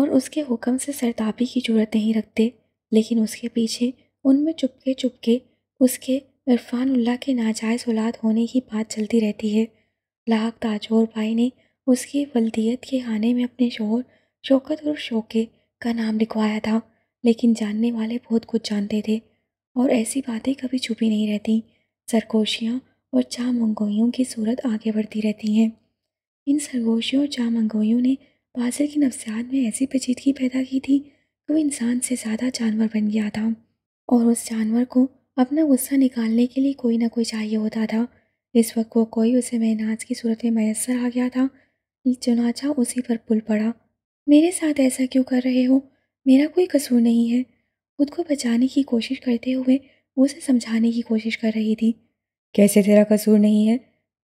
और उसके हुक्म से सरताबी की जरूरत नहीं रखते लेकिन उसके पीछे उनमें चुपके चुपके उसके इरफानुल्ला के नाजायज़ औलाद होने की बात चलती रहती है लाक ताजोर भाई ने उसकी वलदियत के आने में अपने शोहर शौकत और शोके का नाम लिखवाया था लेकिन जानने वाले बहुत कुछ जानते थे और ऐसी बातें कभी छुपी नहीं रहती सरगोशियाँ और मंगोइयों की सूरत आगे बढ़ती रहती हैं इन सरगोशियों और मंगोइयों ने बाजर की नफसियात में ऐसी पेचीदगी पैदा की थी कि वो इंसान से ज़्यादा जानवर बन गया था और उस जानवर को अपना गुस्सा निकालने के लिए कोई ना कोई चाहिए होता था इस वक्त वो कोई उसे महनाज की सूरत में मैसर आ गया था चुनाचा उसी पर पुल पड़ा मेरे साथ ऐसा क्यों कर रहे हो मेरा कोई कसूर नहीं है खुद को बचाने की कोशिश करते हुए उसे समझाने की कोशिश कर रही थी कैसे तेरा कसूर नहीं है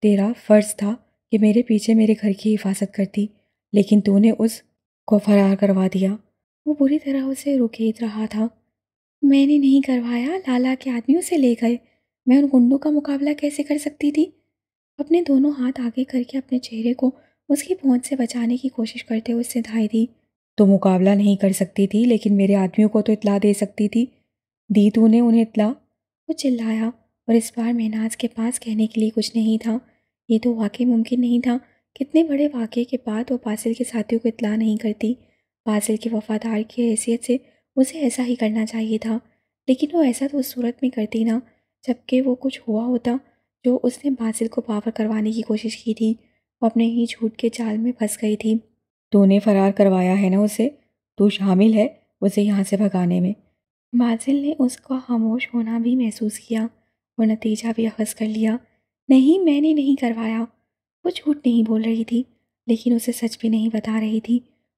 तेरा फ़र्ज़ था कि मेरे पीछे मेरे घर की हिफाजत करती लेकिन तूने उस को फरार करवा दिया वो बुरी तरह उसे रुकेत रहा था मैंने नहीं करवाया लाला के आदमी उसे ले गए मैं उन गुंडों का मुकाबला कैसे कर सकती थी अपने दोनों हाथ आगे करके अपने चेहरे को उसकी पहुंच से बचाने की कोशिश करते हुए सिधाई दी तो मुकाबला नहीं कर सकती थी लेकिन मेरे आदमियों को तो इतला दे सकती थी दी ने उन्हें इतला वो चिल्लाया और इस बार महनाज के पास कहने के लिए कुछ नहीं था ये तो वाकई मुमकिन नहीं था कितने बड़े वाक़े के बाद वो पासिल के साथियों को इतला नहीं करती पासिल के वफादार की हैसियत से उसे ऐसा ही करना चाहिए था लेकिन वो ऐसा तो उस सूरत में करती ना जबकि वो कुछ हुआ होता जो उसने बासिल को पावर करवाने की कोशिश की थी वो अपने ही झूठ के चाल में फंस गई थी तूने फरार करवाया है ना उसे तू शामिल है उसे यहाँ से भगाने में बाजिल ने उसका खामोश होना भी महसूस किया और नतीजा भी अखज़ कर लिया नहीं मैंने नहीं करवाया वो झूठ नहीं बोल रही थी लेकिन उसे सच भी नहीं बता रही थी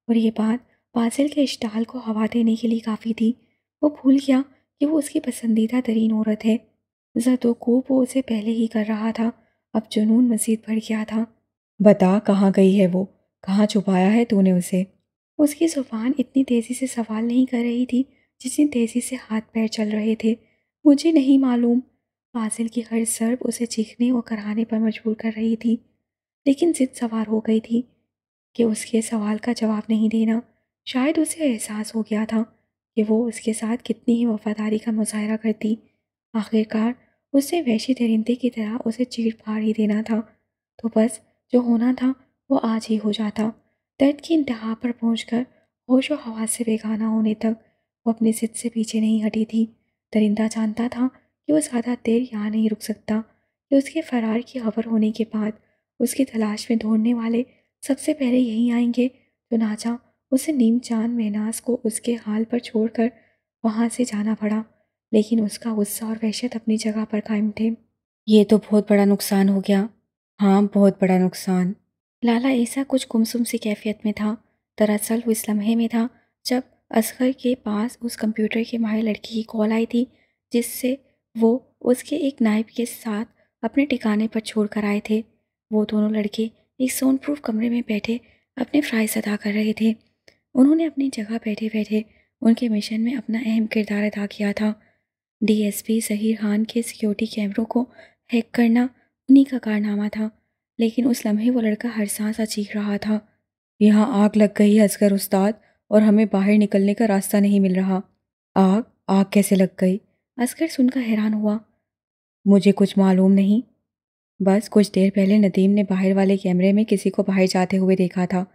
और ये बात फासिल के इश्ताल को हवा देने के लिए काफ़ी थी वो भूल गया कि वो उसकी पसंदीदा तरीन औरत है जद को वो उसे पहले ही कर रहा था अब जुनून मजीद बढ़ गया था बता कहाँ गई है वो कहाँ छुपाया है तूने उसे उसकी जुबान इतनी तेज़ी से सवाल नहीं कर रही थी जितनी तेज़ी से हाथ पैर चल रहे थे मुझे नहीं मालूम फाजिल की हर सर्व उसे चीखने और कराने पर मजबूर कर रही थी लेकिन जिद सवार हो गई थी कि उसके सवाल का जवाब नहीं देना शायद उसे एहसास हो गया था कि वो उसके साथ कितनी ही वफादारी का मुजाहरा करती आखिरकार उससे वैशी दरिंदे की तरह उसे चीर फाड़ ही देना था तो बस जो होना था वो आज ही हो जाता दर्द की इंतहा पर पहुँच कर होश व हवा से बेगाना होने तक वो अपनी जिद से पीछे नहीं हटी थी दरिंदा जानता था कि वो ज़्यादा देर यहाँ नहीं रुक सकता कि उसके फरार की खबर होने के बाद उसकी तलाश में ढूंढने वाले सबसे पहले यहीं आएंगे जो नाचा उसे चांद महनाज को उसके हाल पर छोड़कर वहाँ से जाना पड़ा लेकिन उसका गुस्सा और वहशत अपनी जगह पर कायम थे ये तो बहुत बड़ा नुकसान हो गया हाँ बहुत बड़ा नुकसान लाला ऐसा कुछ गुमसुम सी कैफियत में था दरअसल वो इस लम्हे में था जब असगर के पास उस कंप्यूटर के माहिर लड़की की कॉल आई थी जिससे वो उसके एक नाइब के साथ अपने ठिकाने पर छोड़ कर आए थे वो दोनों लड़के एक सोन प्रूफ कमरे में बैठे अपने फ्राइज अदा कर रहे थे उन्होंने अपनी जगह बैठे बैठे उनके मिशन में अपना अहम किरदार अदा किया था डीएसपी सहीर खान के सिक्योरिटी कैमरों को हैक करना उन्हीं का कारनामा था लेकिन उस लम्हे वो लड़का हर सांस चीख रहा था यहाँ आग लग गई असगर उस्ताद और हमें बाहर निकलने का रास्ता नहीं मिल रहा आग आग कैसे लग गई असगर सुनकर हैरान हुआ मुझे कुछ मालूम नहीं बस कुछ देर पहले नदीम ने बाहर वाले कैमरे में किसी को बाहर जाते हुए देखा था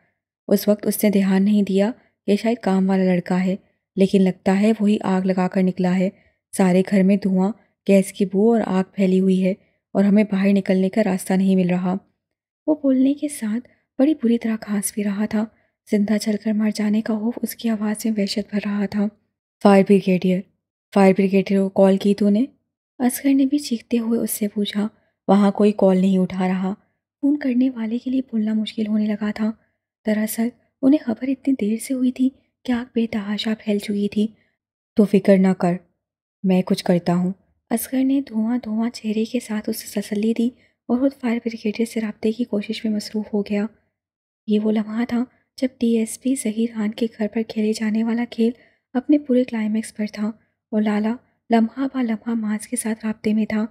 उस वक्त उसने ध्यान नहीं दिया ये शायद काम वाला लड़का है लेकिन लगता है वही आग लगा कर निकला है सारे घर में धुआं गैस की बू और आग फैली हुई है और हमें बाहर निकलने का रास्ता नहीं मिल रहा वो बोलने के साथ बड़ी बुरी तरह घास भी रहा था जिंदा चलकर मर जाने का होफ़ उसकी आवाज़ में वहशत भर रहा था फायर ब्रिगेडियर फायर ब्रिगेडियर को कॉल की तूने असगर ने भी चीखते हुए उससे पूछा वहाँ कोई कॉल नहीं उठा रहा फ़ोन करने वाले के लिए बोलना मुश्किल होने लगा था दरअसल उन्हें खबर इतनी देर से हुई थी कि आग बेतहाशा फैल चुकी थी तो फिक्र ना कर मैं कुछ करता हूँ असगर ने धुआं धुआं चेहरे के साथ उसे तसली दी और खुद फायर ब्रिगेडियर से रबते की कोशिश में मसरूफ़ हो गया ये वो लम्हा था जब डीएसपी जहीर खान के घर पर खेले जाने वाला खेल अपने पूरे क्लाइमैक्स पर था और लाला लम्हा बा लम्हा माज के साथ रबते में था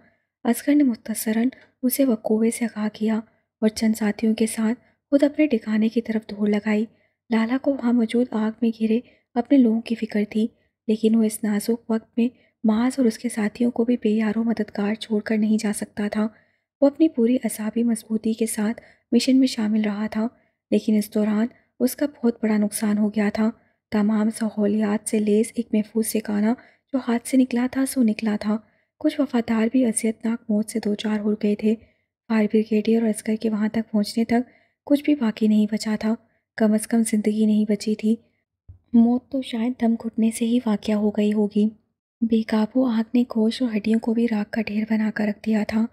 असगर ने मुतसरन उसे वकोवे से आगाह किया और चंद साथियों के साथ खुद अपने ठिकाने की तरफ दौड़ लगाई लाला को वहाँ मौजूद आग में घिरे अपने लोगों की फिक्र थी लेकिन वो इस नाजुक वक्त में माज और उसके साथियों को भी बेयारों मददगार छोड़कर नहीं जा सकता था वो अपनी पूरी असाबी मजबूती के साथ मिशन में शामिल रहा था लेकिन इस दौरान उसका बहुत बड़ा नुकसान हो गया था तमाम सहूलियात से लेस एक महफूज ठिकाना जो हाथ से निकला था सो निकला था कुछ वफादार भी अजियतनाक मौत से दो चार हो गए थे फायर ब्रिगेडियर और अस्कर के वहाँ तक पहुँचने तक कुछ भी बाकी नहीं बचा था कम अज़ कम ज़िंदगी नहीं बची थी मौत तो शायद दम घुटने से ही वाक़ हो गई होगी बेकाबू आग ने गोश और हड्डियों को भी राख का ढेर बनाकर रख दिया था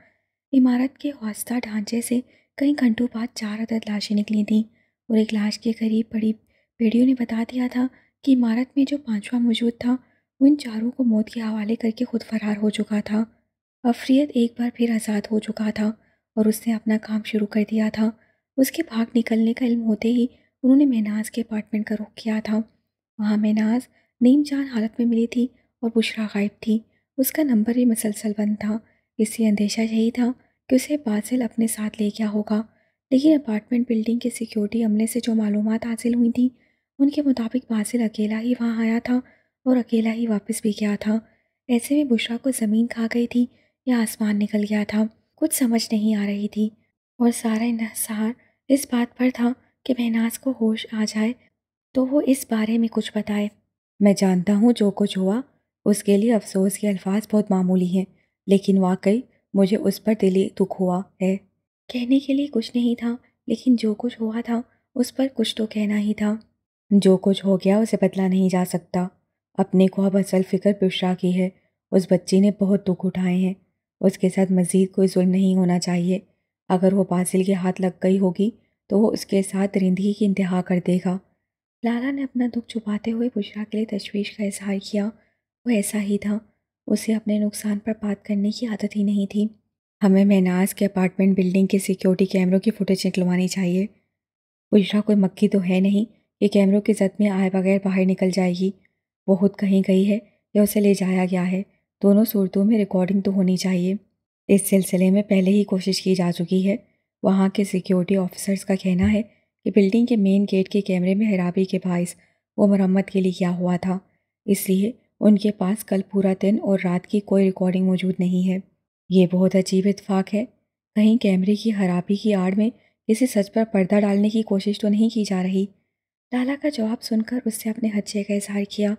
इमारत के हौसला ढांचे से कई घंटों बाद चार अदद लाशें निकली थीं और एक लाश के करीब पड़ी पेड़ियों ने बता दिया था कि इमारत में जो पांचवा मौजूद था उन चारों को मौत के हवाले करके खुद फरार हो चुका था अफरीत एक बार फिर आज़ाद हो चुका था और उसने अपना काम शुरू कर दिया था उसके भाग निकलने का इल्म होते ही उन्होंने महनाज के अपार्टमेंट का रुख किया था वहाँ महनाज जान हालत में मिली थी और बुशरा गायब थी उसका नंबर भी मसलसल बंद था इससे अंदेशा यही था कि उसे बासिल अपने साथ ले गया होगा लेकिन अपार्टमेंट बिल्डिंग के सिक्योरिटी अमले से जो मालूम हासिल हुई थी उनके मुताबिक बासिल अकेला ही वहाँ आया था और अकेला ही वापस भी गया था ऐसे में बुशरा को ज़मीन खा गई थी या आसमान निकल गया था कुछ समझ नहीं आ रही थी और सारा इन्हसार इस बात पर था कि महनाज को होश आ जाए तो वो इस बारे में कुछ बताए मैं जानता हूँ जो कुछ हुआ उसके लिए अफसोस के अल्फाज बहुत मामूली हैं लेकिन वाकई मुझे उस पर दिली दुख हुआ है कहने के लिए कुछ नहीं था लेकिन जो कुछ हुआ था उस पर कुछ तो कहना ही था जो कुछ हो गया उसे बदला नहीं जा सकता अपने को अब असल फ़िक्र पेशा की है उस बच्ची ने बहुत दुख उठाए हैं उसके साथ मज़ीद कोई जुल्म नहीं होना चाहिए अगर वो बासिल के हाथ लग गई होगी तो वो उसके साथ रिंदगी की इंतहा कर देगा लाला ने अपना दुख छुपाते हुए बुशरा के लिए तशवीश का इजहार किया वो ऐसा ही था उसे अपने नुकसान पर बात करने की आदत ही नहीं थी हमें महनाज के अपार्टमेंट बिल्डिंग के सिक्योरिटी कैमरों की फ़ुटेज निकलवानी चाहिए बुशरा कोई मक्खी तो है नहीं कि कैमरों की जद में आए बगैर बाहर निकल जाएगी वो खुद कहीं गई है या उसे ले जाया गया है दोनों सूरतों में रिकॉर्डिंग तो होनी चाहिए इस सिलसिले में पहले ही कोशिश की जा चुकी है वहाँ के सिक्योरिटी ऑफिसर्स का कहना है कि बिल्डिंग के मेन गेट के कैमरे में खराबी के बायस वो मरम्मत के लिए क्या हुआ था इसलिए उनके पास कल पूरा दिन और रात की कोई रिकॉर्डिंग मौजूद नहीं है ये बहुत अजीब इतफाक है कहीं कैमरे की खराबी की आड़ में किसी सच पर पर्दा डालने की कोशिश तो नहीं की जा रही लाला का जवाब सुनकर उससे अपने हच्चे का इजहार किया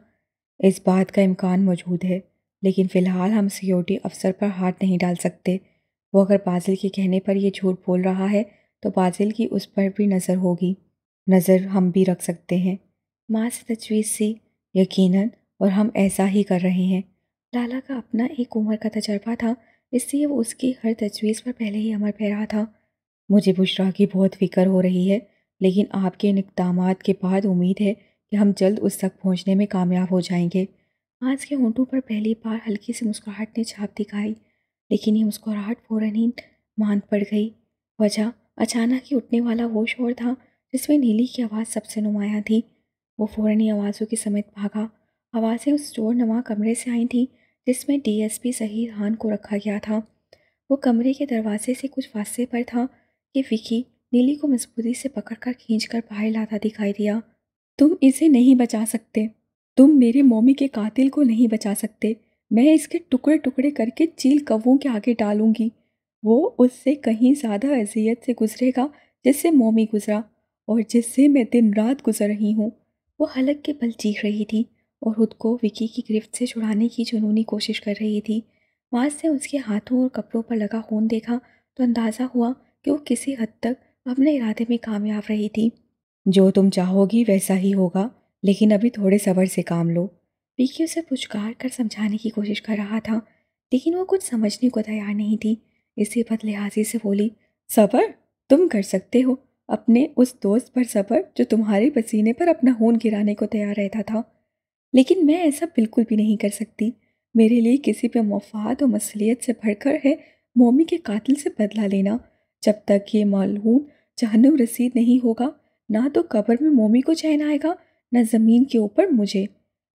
इस बात का इम्कान मौजूद है लेकिन फ़िलहाल हम सिक्योरिटी अफसर पर हाथ नहीं डाल सकते वो अगर बाजिल के कहने पर यह झूठ बोल रहा है तो बाजिल की उस पर भी नज़र होगी नज़र हम भी रख सकते हैं माँ से तजवीज़ सी यकीनन और हम ऐसा ही कर रहे हैं लाला का अपना एक उम्र का तजर्बा था इसलिए वो उसकी हर तजवीज़ पर पहले ही अमर रहा था मुझे बुशरा की बहुत फ़िक्र हो रही है लेकिन आपके इकदाम के बाद उम्मीद है कि हम जल्द उस तक पहुँचने में कामयाब हो जाएंगे आज के होंठों पर पहली बार हल्की सी मुस्कुराहट ने छाप दिखाई लेकिन ये मुस्कुराहट फ़ौरन ही मान पड़ गई वजह अचानक ही उठने वाला वो शोर था जिसमें नीली की आवाज़ सबसे नुमाया थी वो फ़ौरन ही आवाज़ों के समेत भागा आवाज़ें उस चोर नमा कमरे से आई थीं जिसमें डीएसपी सही खान को रखा गया था वो कमरे के दरवाजे से कुछ फासले पर था कि विकी नीली को मजबूती से पकड़कर खींचकर बाहर लाता दिखाई दिया तुम इसे नहीं बचा सकते तुम मेरे मोमी के कातिल को नहीं बचा सकते मैं इसके टुकड़े टुकड़े करके चील कौवों के आगे डालूंगी वो उससे कहीं ज़्यादा अजियत से गुजरेगा जिससे मोमी गुजरा और जिससे मैं दिन रात गुजर रही हूँ वो हलक के पल चीख रही थी और खुद को विकी की गिरफ्त से छुड़ाने की जुनूनी कोशिश कर रही थी वहाँ से उसके हाथों और कपड़ों पर लगा खून देखा तो अंदाज़ा हुआ कि वो किसी हद तक अपने इरादे में कामयाब रही थी जो तुम चाहोगी वैसा ही होगा लेकिन अभी थोड़े सबर से काम लो पीकी उसे पुचकार कर समझाने की कोशिश कर रहा था लेकिन वो कुछ समझने को तैयार नहीं थी इसी बदलिहाजी से बोली सबर तुम कर सकते हो अपने उस दोस्त पर सबर जो तुम्हारे पसीने पर अपना खून गिराने को तैयार रहता था लेकिन मैं ऐसा बिल्कुल भी नहीं कर सकती मेरे लिए किसी पे मफाद और मसलियत से भरकर है मोमी के कातिल से बदला लेना जब तक ये मालूम जहनुम रसीद नहीं होगा ना तो कब्र में मोमी को चैन आएगा न ज़मीन के ऊपर मुझे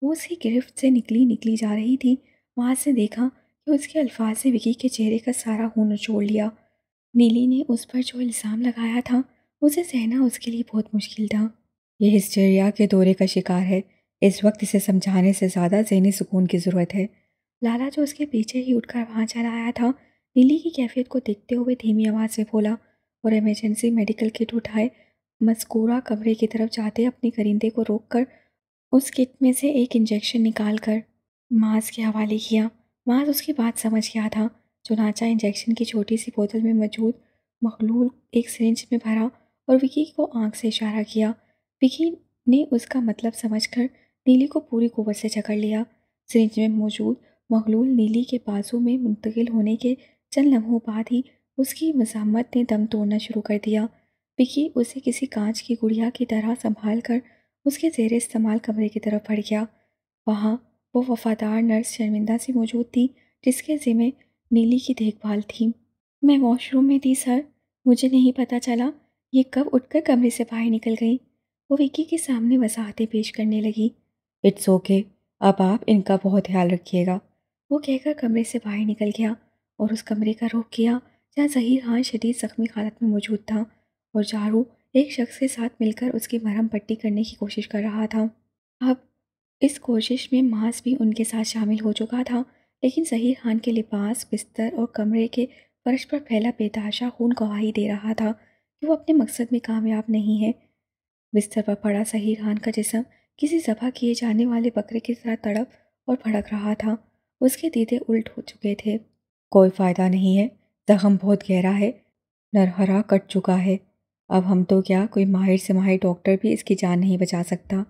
वो उसकी गिरफ्त से निकली निकली जा रही थी वहाँ से देखा कि उसके अल्फाज ने विकी के चेहरे का सारा खून छोड़ लिया नीली ने उस पर जो इल्ज़ाम लगाया था उसे सहना उसके लिए बहुत मुश्किल था यह हिस्टेरिया के दौरे का शिकार है इस वक्त इसे समझाने से ज़्यादा जहनी सुकून की ज़रूरत है लाला जो उसके पीछे ही उठकर वहाँ चला आया था नीली की कैफियत को देखते हुए धीमी आवाज़ से बोला और इमरजेंसी मेडिकल किट उठाए मस्कूरा कमरे की तरफ जाते अपने करिंदे को रोककर उस किट में से एक इंजेक्शन निकाल कर माज के हवाले किया माज उसकी बात समझ गया था चुनाचा इंजेक्शन की छोटी सी बोतल में मौजूद मखलूल एक सिरिंज में भरा और विकी को आंख से इशारा किया विकी ने उसका मतलब समझकर नीली को पूरी कुवत से जकड़ लिया सिरिंज में मौजूद मखलूल नीली के बाजू में मुंतकिल होने के चंद लम्हों बाद ही उसकी मजामत ने दम तोड़ना शुरू कर दिया विकी उसे किसी कांच की गुड़िया की तरह संभाल कर उसके जेर इस्तेमाल कमरे की तरफ बढ़ गया वहाँ वो वफादार नर्स शर्मिंदा सी मौजूद थी जिसके ज़िम्मे नीली की देखभाल थी मैं वॉशरूम में थी सर मुझे नहीं पता चला ये कब उठकर कमरे से बाहर निकल गई वो विक्की के सामने वसाहतें पेश करने लगी इट्स ओके okay, अब आप इनका बहुत ख्याल रखिएगा वो कहकर कमरे से बाहर निकल गया और उस कमरे का रुख किया जहाँ जहीर खान शदीद ज़ख्मी हालत में मौजूद था और चारू एक शख्स के साथ मिलकर उसकी मरहम पट्टी करने की कोशिश कर रहा था अब इस कोशिश में मास भी उनके साथ शामिल हो चुका था लेकिन सही खान के लिबास बिस्तर और कमरे के फर्श पर फैला बेताशा खून गवाही दे रहा था कि वो अपने मकसद में कामयाब नहीं है बिस्तर पर पड़ा सही खान का जिसम किसी जबा किए जाने वाले बकरे की तरह तड़प और भड़क रहा था उसके दीदे उल्ट हो चुके थे कोई फ़ायदा नहीं है जख्म बहुत गहरा है नरहरा कट चुका है अब हम तो क्या कोई माहिर से माहिर डॉक्टर भी इसकी जान नहीं बचा सकता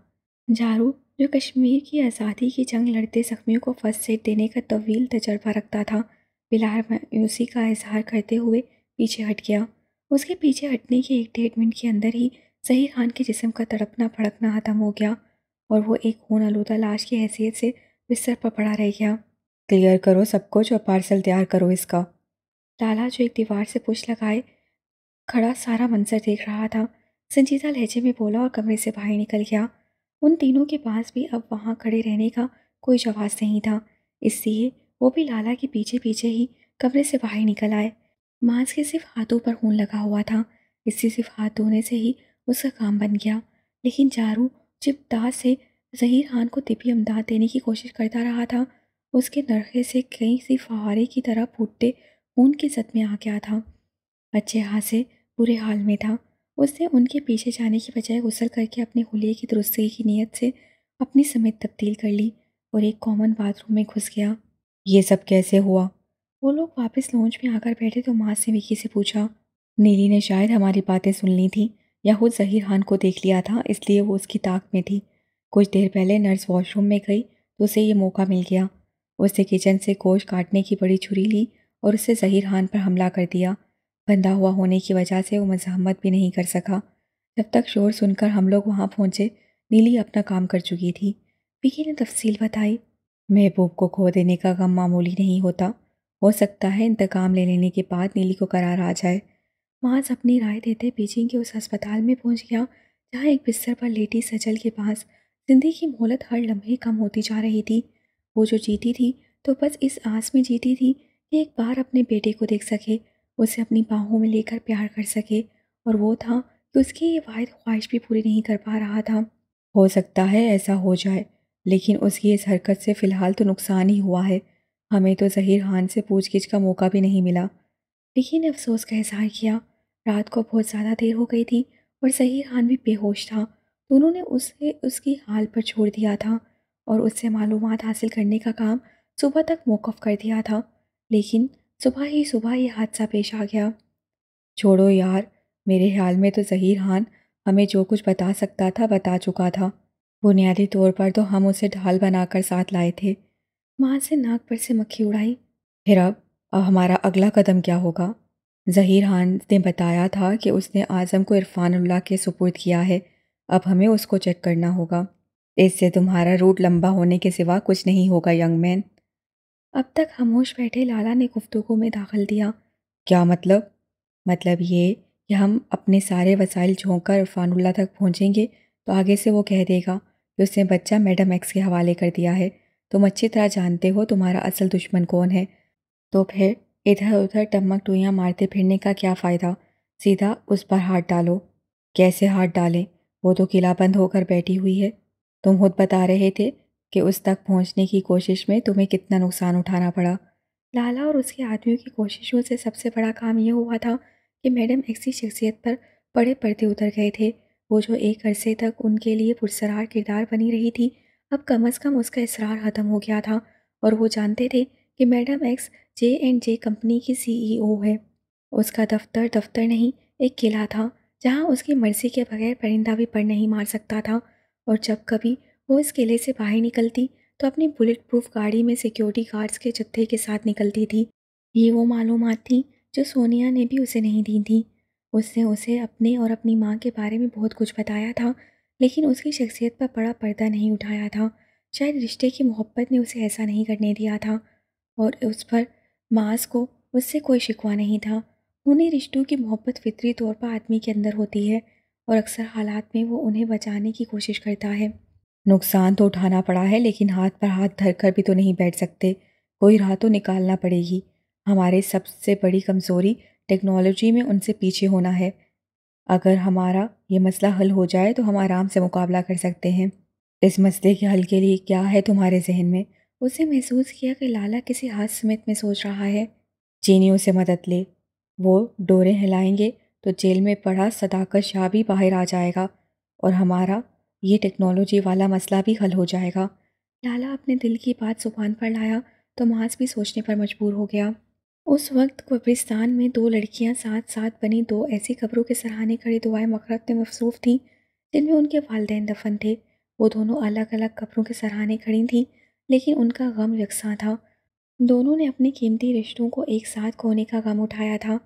झारू जो कश्मीर की आज़ादी की जंग लड़ते जख्मियों को फर्स्ट एड देने का तवील तजर्बा रखता था बिलार मायूसी का इजहार करते हुए पीछे हट गया उसके पीछे हटने के एक डेढ़ मिनट के अंदर ही सही खान के जिसम का तड़पना भड़कना ख़त्म हो गया और वो एक खून आलूदा लाश की हैसियत से बिस्तर पर पड़ा रह गया क्लियर करो सब कुछ और पार्सल तैयार करो इसका लाला जो एक दीवार से पुछ लगाए खड़ा सारा मंजर देख रहा था संजीदा लहजे में बोला और कमरे से बाहर निकल गया उन तीनों के पास भी अब वहाँ खड़े रहने का कोई जवाब नहीं था इसलिए वो भी लाला के पीछे पीछे ही कमरे से बाहर निकल आए मांस के सिर्फ हाथों पर खून लगा हुआ था इससे सिर्फ हाथ धोने से ही उसका काम बन गया लेकिन जारू दास से जहीर खान को तिबी अमदाद देने की कोशिश करता रहा था उसके नरखे से कई सी फहारे की तरह फूटते खून की जद में आ गया था अच्छे हाथ से बुरे हाल में था उसने उनके पीछे जाने की बजाय गुसल करके अपने हुलिये की दुरुस्ती की नीयत से अपनी समेत तब्दील कर ली और एक कॉमन बाथरूम में घुस गया ये सब कैसे हुआ वो लोग वापस लॉन्च में आकर बैठे तो माँ से विकी से पूछा नीली ने शायद हमारी बातें सुन ली थी या खुद जहीर खान को देख लिया था इसलिए वो उसकी ताक में थी कुछ देर पहले नर्स वॉशरूम में गई तो उसे ये मौका मिल गया उसने किचन से गोश्त काटने की बड़ी छुरी ली और उसे जहीर खान पर हमला कर दिया बंधा हुआ होने की वजह से वो मजामत भी नहीं कर सका जब तक शोर सुनकर हम लोग वहाँ पहुँचे नीली अपना काम कर चुकी थी पिकी ने तफसील बताई महबूब को खो देने का गम मामूली नहीं होता हो सकता है इंतकाम ले लेने के बाद नीली को करार आ जाए माज अपनी राय देते बीजिंग के उस अस्पताल में पहुँच गया जहाँ एक बिस्तर पर लेटी सजल के पास जिंदगी की मोहलत हर लम्हे कम होती जा रही थी वो जो जीती थी तो बस इस आस में जीती थी कि एक बार अपने बेटे को देख सके उसे अपनी बाहों में लेकर प्यार कर सके और वो था कि उसकी ये वायद ख्वाहिश भी पूरी नहीं कर पा रहा था हो सकता है ऐसा हो जाए लेकिन उसकी इस हरकत से फ़िलहाल तो नुकसान ही हुआ है हमें तो जहीर खान से पूछ गिछ का मौका भी नहीं मिला लेकिन ने अफसोस का इजहार किया रात को बहुत ज़्यादा देर हो गई थी और जहीर खान भी बेहोश था दोनों तो ने उसे उसकी हाल पर छोड़ दिया था और उससे मालूम हासिल करने का काम सुबह तक मौक़ कर दिया था लेकिन सुबह ही सुबह ये हादसा पेश आ गया छोड़ो यार मेरे ख्याल में तो जहीर खान हमें जो कुछ बता सकता था बता चुका था बुनियादी तौर पर तो हम उसे ढाल बनाकर साथ लाए थे माँ से नाक पर से मक्खी उड़ाई फिर अब अब हमारा अगला कदम क्या होगा जहीर खान ने बताया था कि उसने आज़म को अल्लाह के सुपुर्द किया है अब हमें उसको चेक करना होगा इससे तुम्हारा रूट लंबा होने के सिवा कुछ नहीं होगा यंग मैन अब तक खामोश बैठे लाला ने गुफ्तगु में दाखिल दिया क्या मतलब मतलब ये कि हम अपने सारे वसाइल झोंक कर इरफानुल्ला तक पहुँचेंगे तो आगे से वो कह देगा कि उसने बच्चा मैडम एक्स के हवाले कर दिया है तुम अच्छी तरह जानते हो तुम्हारा असल दुश्मन कौन है तो फिर इधर उधर टमक टूँ मारते फिरने का क्या फ़ायदा सीधा उस पर हाथ डालो कैसे हाथ डालें वो तो किला बंद होकर बैठी हुई है तुम खुद बता रहे थे कि उस तक पहुंचने की कोशिश में तुम्हें कितना नुकसान उठाना पड़ा लाला और उसके आदमियों की कोशिशों से सबसे बड़ा काम यह हुआ था कि मैडम एक्सी शख्सियत पर पड़े पड़ते उतर गए थे वो जो एक अरसे तक उनके लिए पुरसरार किरदार बनी रही थी अब कम अज़ कम उसका इसरार ख़त्म हो गया था और वो जानते थे कि madam X J and J company की सीईओ e है उसका दफ्तर दफ्तर नहीं एक किला था जहाँ उसकी मर्ज़ी के बगैर परिंदा भी पर नहीं मार सकता था और जब कभी वो इस किले से बाहर निकलती तो अपनी बुलेट प्रूफ गाड़ी में सिक्योरिटी गार्ड्स के जत्थे के साथ निकलती थी ये वो मालूम थी जो सोनिया ने भी उसे नहीं दी थी उसने उसे अपने और अपनी माँ के बारे में बहुत कुछ बताया था लेकिन उसकी शख्सियत पर बड़ा पर्दा नहीं उठाया था शायद रिश्ते की मोहब्बत ने उसे ऐसा नहीं करने दिया था और उस पर मास को उससे कोई शिकवा नहीं था उन्हें रिश्तों की मोहब्बत फितरी तौर पर आदमी के अंदर होती है और अक्सर हालात में वो उन्हें बचाने की कोशिश करता है नुकसान तो उठाना पड़ा है लेकिन हाथ पर हाथ धर कर भी तो नहीं बैठ सकते कोई राह तो निकालना पड़ेगी हमारे सबसे बड़ी कमज़ोरी टेक्नोलॉजी में उनसे पीछे होना है अगर हमारा ये मसला हल हो जाए तो हम आराम से मुकाबला कर सकते हैं इस मसले के हल के लिए क्या है तुम्हारे जहन में उसे महसूस किया कि लाला किसी हाथ समेत में सोच रहा है चीनी उसे मदद ले वो डोरे हिलाएंगे तो जेल में पड़ा सदाकत शाह भी बाहर आ जाएगा और हमारा ये टेक्नोलॉजी वाला मसला भी हल हो जाएगा लाला अपने दिल की बात ज़ुबान पर लाया तो माज भी सोचने पर मजबूर हो गया उस वक्त कब्रिस्तान में दो लड़कियां साथ साथ बनी दो ऐसी खबरों के सराहने खड़ी दुआएं मकरत में मफसूफ थीं जिनमें उनके वालदेन दफन थे वो दोनों अलग अलग खबरों के सराहने खड़ी थीं लेकिन उनका गम यकसा था दोनों ने अपने कीमती रिश्तों को एक साथ खोने का गम उठाया था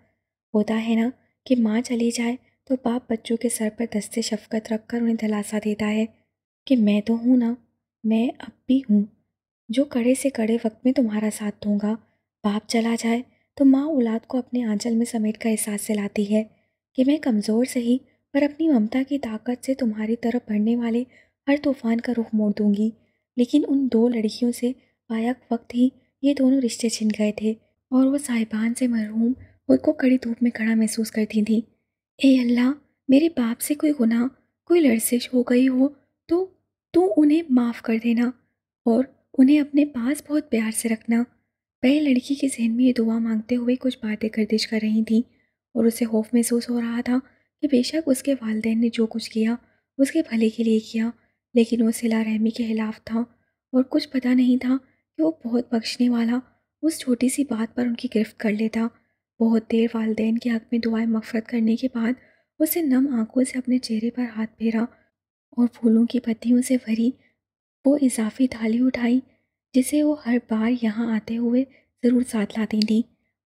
होता है ना कि माँ चली जाए तो बाप बच्चों के सर पर दस्ते शफकत रख कर उन्हें दिलासा देता है कि मैं तो हूँ ना मैं अब भी हूँ जो कड़े से कड़े वक्त में तुम्हारा साथ दूंगा बाप चला जाए तो माँ औलाद को अपने आंचल में समेट कर एहसास दिलाती है कि मैं कमज़ोर सही पर अपनी ममता की ताकत से तुम्हारी तरफ बढ़ने वाले हर तूफान का रुख मोड़ दूंगी लेकिन उन दो लड़कियों से बायक वक्त ही ये दोनों रिश्ते छिन गए थे और वो साहिबान से महरूम खुद को कड़ी धूप में खड़ा महसूस करती थी ए अल्लाह मेरे बाप से कोई गुनाह कोई लड़सिश हो गई हो तो तू उन्हें माफ़ कर देना और उन्हें अपने पास बहुत प्यार से रखना वह लड़की के जहन में ये दुआ मांगते हुए कुछ बातें गर्दिश कर रही थी और उसे खौफ महसूस हो रहा था कि बेशक उसके वालदेन ने जो कुछ किया उसके भले के लिए किया लेकिन वो सिला रहमी के खिलाफ था और कुछ पता नहीं था कि वो बहुत बख्शने वाला उस छोटी सी बात पर उनकी गिरफ्त कर लेता बहुत देर वालदे के हक़ में दुआएं मफ़रत करने के बाद उसे नम आंखों से अपने चेहरे पर हाथ फेरा और फूलों की पत्तियों से भरी वो इजाफी थाली उठाई जिसे वो हर बार यहाँ आते हुए ज़रूर साथ लाती थी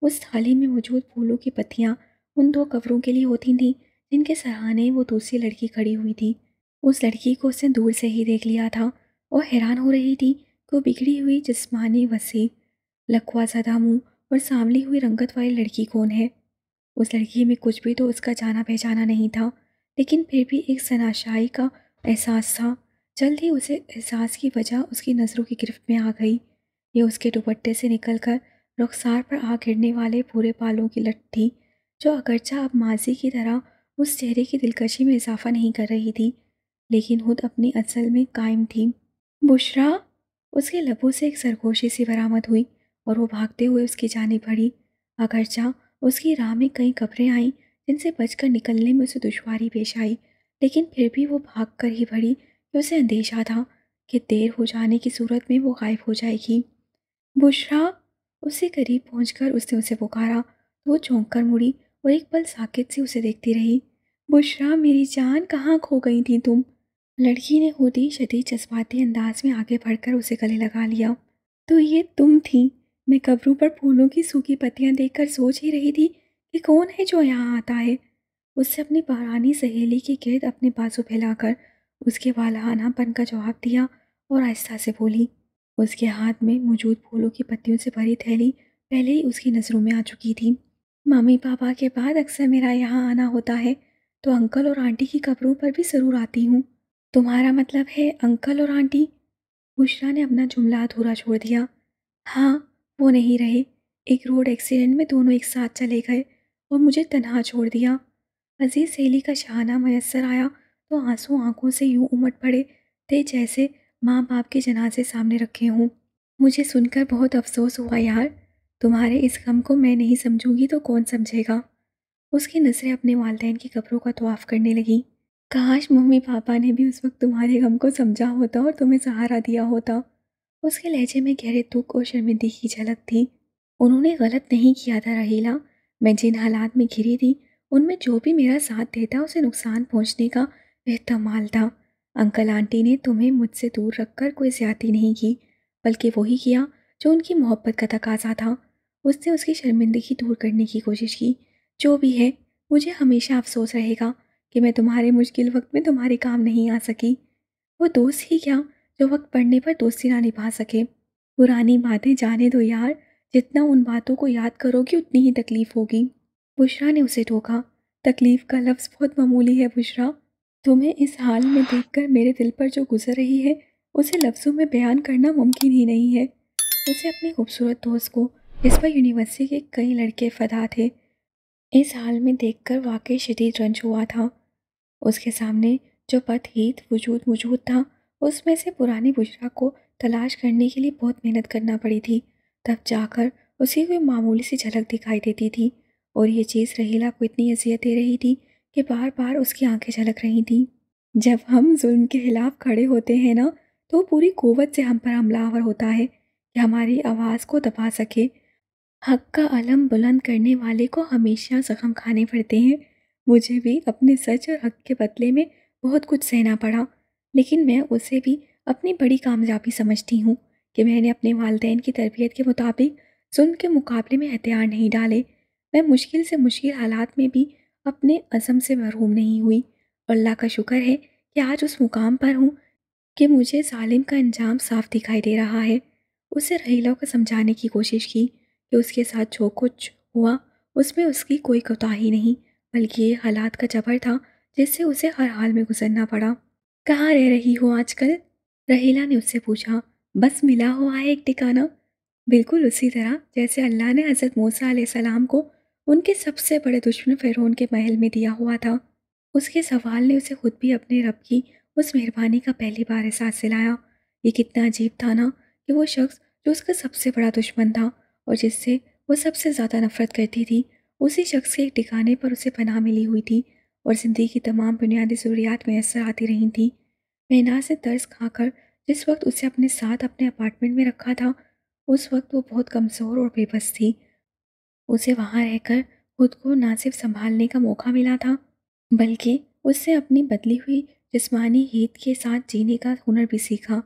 उस थाली में मौजूद फूलों की पत्तियाँ उन दो कवरों के लिए होती थीं जिनके सराहाने वो दूसरी लड़की खड़ी हुई थी उस लड़की को उसने दूर से ही देख लिया था और हैरान हो रही थी कि वो बिगड़ी हुई जिसमानी वसी लकवा ज़दा मुँह और सामने हुई रंगत वाली लड़की कौन है उस लड़की में कुछ भी तो उसका जाना पहचाना नहीं था लेकिन फिर भी एक सनाशाही का एहसास था जल्द ही उसे एहसास की वजह उसकी नज़रों की गिरफ्त में आ गई ये उसके दुपट्टे से निकल कर रुखसार पर आ गिरने वाले भूरे बालों की लट थी जो अगरचा अब माजी की तरह उस चेहरे की दिलकशी में इजाफा नहीं कर रही थी लेकिन खुद अपनी असल में कायम थी बुशरा उसके लबों से एक सरगोशी सी बरामद हुई और वो भागते हुए उसकी जाने पड़ी अगरचा उसकी राह में कई खबरें आईं जिनसे बचकर निकलने में उसे दुश्वारी पेश आई लेकिन फिर भी वो भाग कर ही पड़ी कि उसे अंदेशा था कि देर हो जाने की सूरत में वो गायब हो जाएगी बुशरा उसे करीब कर उसने उसे पुकारा तो वो चौंक कर मुड़ी और एक पल साकेत से उसे देखती रही बुशरा मेरी जान कहाँ खो गई थी तुम लड़की ने होती शदीद जज्बाती अंदाज में आगे बढ़कर उसे गले लगा लिया तो ये तुम थी मैं कब्रों पर फूलों की सूखी पत्तियां देखकर सोच ही रही थी कि कौन है जो यहाँ आता है उससे अपनी पुरानी सहेली की कैद अपने बाजू फैलाकर उसके वालहानापन का जवाब दिया और आहिस्ता से बोली उसके हाथ में मौजूद फूलों की पत्तियों से भरी थैली पहले ही उसकी नज़रों में आ चुकी थी मम्मी पापा के बाद अक्सर मेरा यहाँ आना होता है तो अंकल और आंटी की कब्रों पर भी ज़रूर आती हूँ तुम्हारा मतलब है अंकल और आंटी बुशरा ने अपना जुमला अधूरा छोड़ दिया हाँ वो नहीं रहे एक रोड एक्सीडेंट में दोनों एक साथ चले गए और मुझे तनहा छोड़ दिया अजीज़ सहेली का शहाना मैसर आया तो आंसू आंखों से यूं उमट पड़े थे जैसे माँ बाप के जनाजे सामने रखे हों मुझे सुनकर बहुत अफसोस हुआ यार तुम्हारे इस गम को मैं नहीं समझूंगी तो कौन समझेगा उसकी नज़रें अपने वालदेन की कब्रों का तोाफ़ करने लगी काश मम्मी पापा ने भी उस वक्त तुम्हारे गम को समझा होता और तुम्हें सहारा दिया होता उसके लहजे में गहरे दुख और शर्मिंदगी की झलक थी उन्होंने गलत नहीं किया था रहीला मैं जिन हालात में घिरी थी उनमें जो भी मेरा साथ देता उसे नुकसान पहुंचने का एहतमाल था अंकल आंटी ने तुम्हें मुझसे दूर रखकर कोई ज्यादा नहीं की बल्कि वही किया जो उनकी मोहब्बत का तकाजा था उसने उसकी शर्मिंदगी दूर करने की कोशिश की जो भी है मुझे हमेशा अफसोस रहेगा कि मैं तुम्हारे मुश्किल वक्त में तुम्हारे काम नहीं आ सकी वो दोस्त ही क्या जो वक्त पढ़ने पर दोस्ती ना निभा सके पुरानी बातें जाने दो यार जितना उन बातों को याद करोगी उतनी ही तकलीफ़ होगी बुशरा ने उसे टोका तकलीफ़ का लफ्ज़ बहुत मामूली है बुशरा तुम्हें इस हाल में देखकर मेरे दिल पर जो गुजर रही है उसे लफ्ज़ों में बयान करना मुमकिन ही नहीं है उसे अपने खूबसूरत दोस्त को इस पर यूनिवर्सिटी के कई लड़के फ़दा थे इस हाल में देखकर वाकई शदीद रंज हुआ था उसके सामने जो हीत वजूद मौजूद था उसमें से पुरानी बुजरा को तलाश करने के लिए बहुत मेहनत करना पड़ी थी तब जाकर उसी कोई मामूली सी झलक दिखाई देती थी और ये चीज़ रहीला को इतनी अजियत दे रही थी कि बार बार उसकी आंखें झलक रही थीं जब हम जुल्म के ख़िलाफ़ खड़े होते हैं ना तो पूरी कुवत से हम पर हमलावर होता है कि हमारी आवाज़ को दबा सके हक का अलम बुलंद करने वाले को हमेशा ज़ख्म खाने पड़ते हैं मुझे भी अपने सच और हक के बदले में बहुत कुछ सहना पड़ा लेकिन मैं उसे भी अपनी बड़ी कामयाबी समझती हूँ कि मैंने अपने वालदे की तरबियत के मुताबिक जुल्म के मुकाबले में हथियार नहीं डाले मैं मुश्किल से मुश्किल हालात में भी अपने अज़म से महरूम नहीं हुई और अल्लाह का शुक्र है कि आज उस मुकाम पर हूँ कि मुझे ालिम का अंजाम साफ दिखाई दे रहा है उसे रहीला को समझाने की कोशिश की कि उसके साथ जो कुछ हुआ उसमें उसकी कोई कोताही नहीं बल्कि ये हालात का जबर था जिससे उसे हर हाल में गुजरना पड़ा कहाँ रह रही हो आजकल रहीला ने उससे पूछा बस मिला हुआ है एक ठिकाना बिल्कुल उसी तरह जैसे अल्लाह ने हज़रत मूसा सलाम को उनके सबसे बड़े दुश्मन फ़िरौन के महल में दिया हुआ था उसके सवाल ने उसे खुद भी अपने रब की उस मेहरबानी का पहली बार एहसास दिलाया ये कितना अजीब था ना कि वो शख्स जो उसका सबसे बड़ा दुश्मन था और जिससे वो सबसे ज़्यादा नफ़रत करती थी उसी शख्स के एक ठिकाने पर उसे पनाह मिली हुई थी और ज़िंदगी की तमाम बुनियादी ज़रूरियात मैसर आती रही थी महनाज से तर्स खाकर जिस वक्त उसे अपने साथ अपने अपार्टमेंट में रखा था उस वक्त वो बहुत कमज़ोर और बेबस थी उसे वहाँ रहकर खुद को ना सिर्फ संभालने का मौका मिला था बल्कि उससे अपनी बदली हुई जिसमानी हीत के साथ जीने का हुनर भी सीखा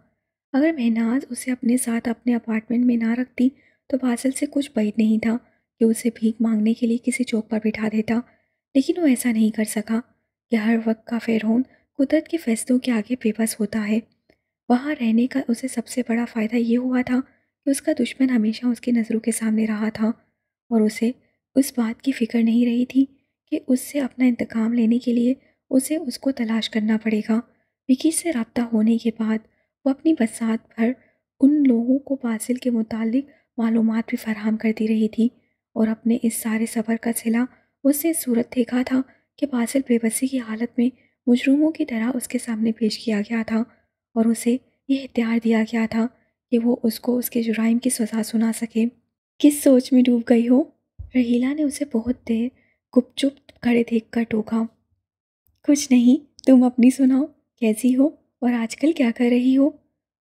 अगर महनाज उसे अपने साथ अपने अपार्टमेंट में ना रखती तो फासिल से कुछ बैठ नहीं था कि उसे भीख मांगने के लिए किसी चौक पर बिठा देता लेकिन वो ऐसा नहीं कर सका यह हर वक्त का फेरहून कुदरत के फैसलों के आगे बेबस होता है वहाँ रहने का उसे सबसे बड़ा फ़ायदा ये हुआ था कि उसका दुश्मन हमेशा उसकी नज़रों के सामने रहा था और उसे उस बात की फ़िक्र नहीं रही थी कि उससे अपना इंतकाम लेने के लिए उसे उसको तलाश करना पड़ेगा विकी से रबता होने के बाद वो अपनी बसात भर उन लोगों को बासिल के मुतालिक मालूम भी फराहम करती रही थी और अपने इस सारे सफ़र का सिला उसने सूरत देखा था कि बासिल बेबसी की हालत में मुजरूमों की तरह उसके सामने पेश किया गया था और उसे यह इख्तियार दिया गया था कि वो उसको उसके जुराइम की सजा सुना सके किस सोच में डूब गई हो रहीला ने उसे बहुत देर गुपचुप खड़े देख कर टोका कुछ नहीं तुम अपनी सुनाओ कैसी हो और आजकल क्या कर रही हो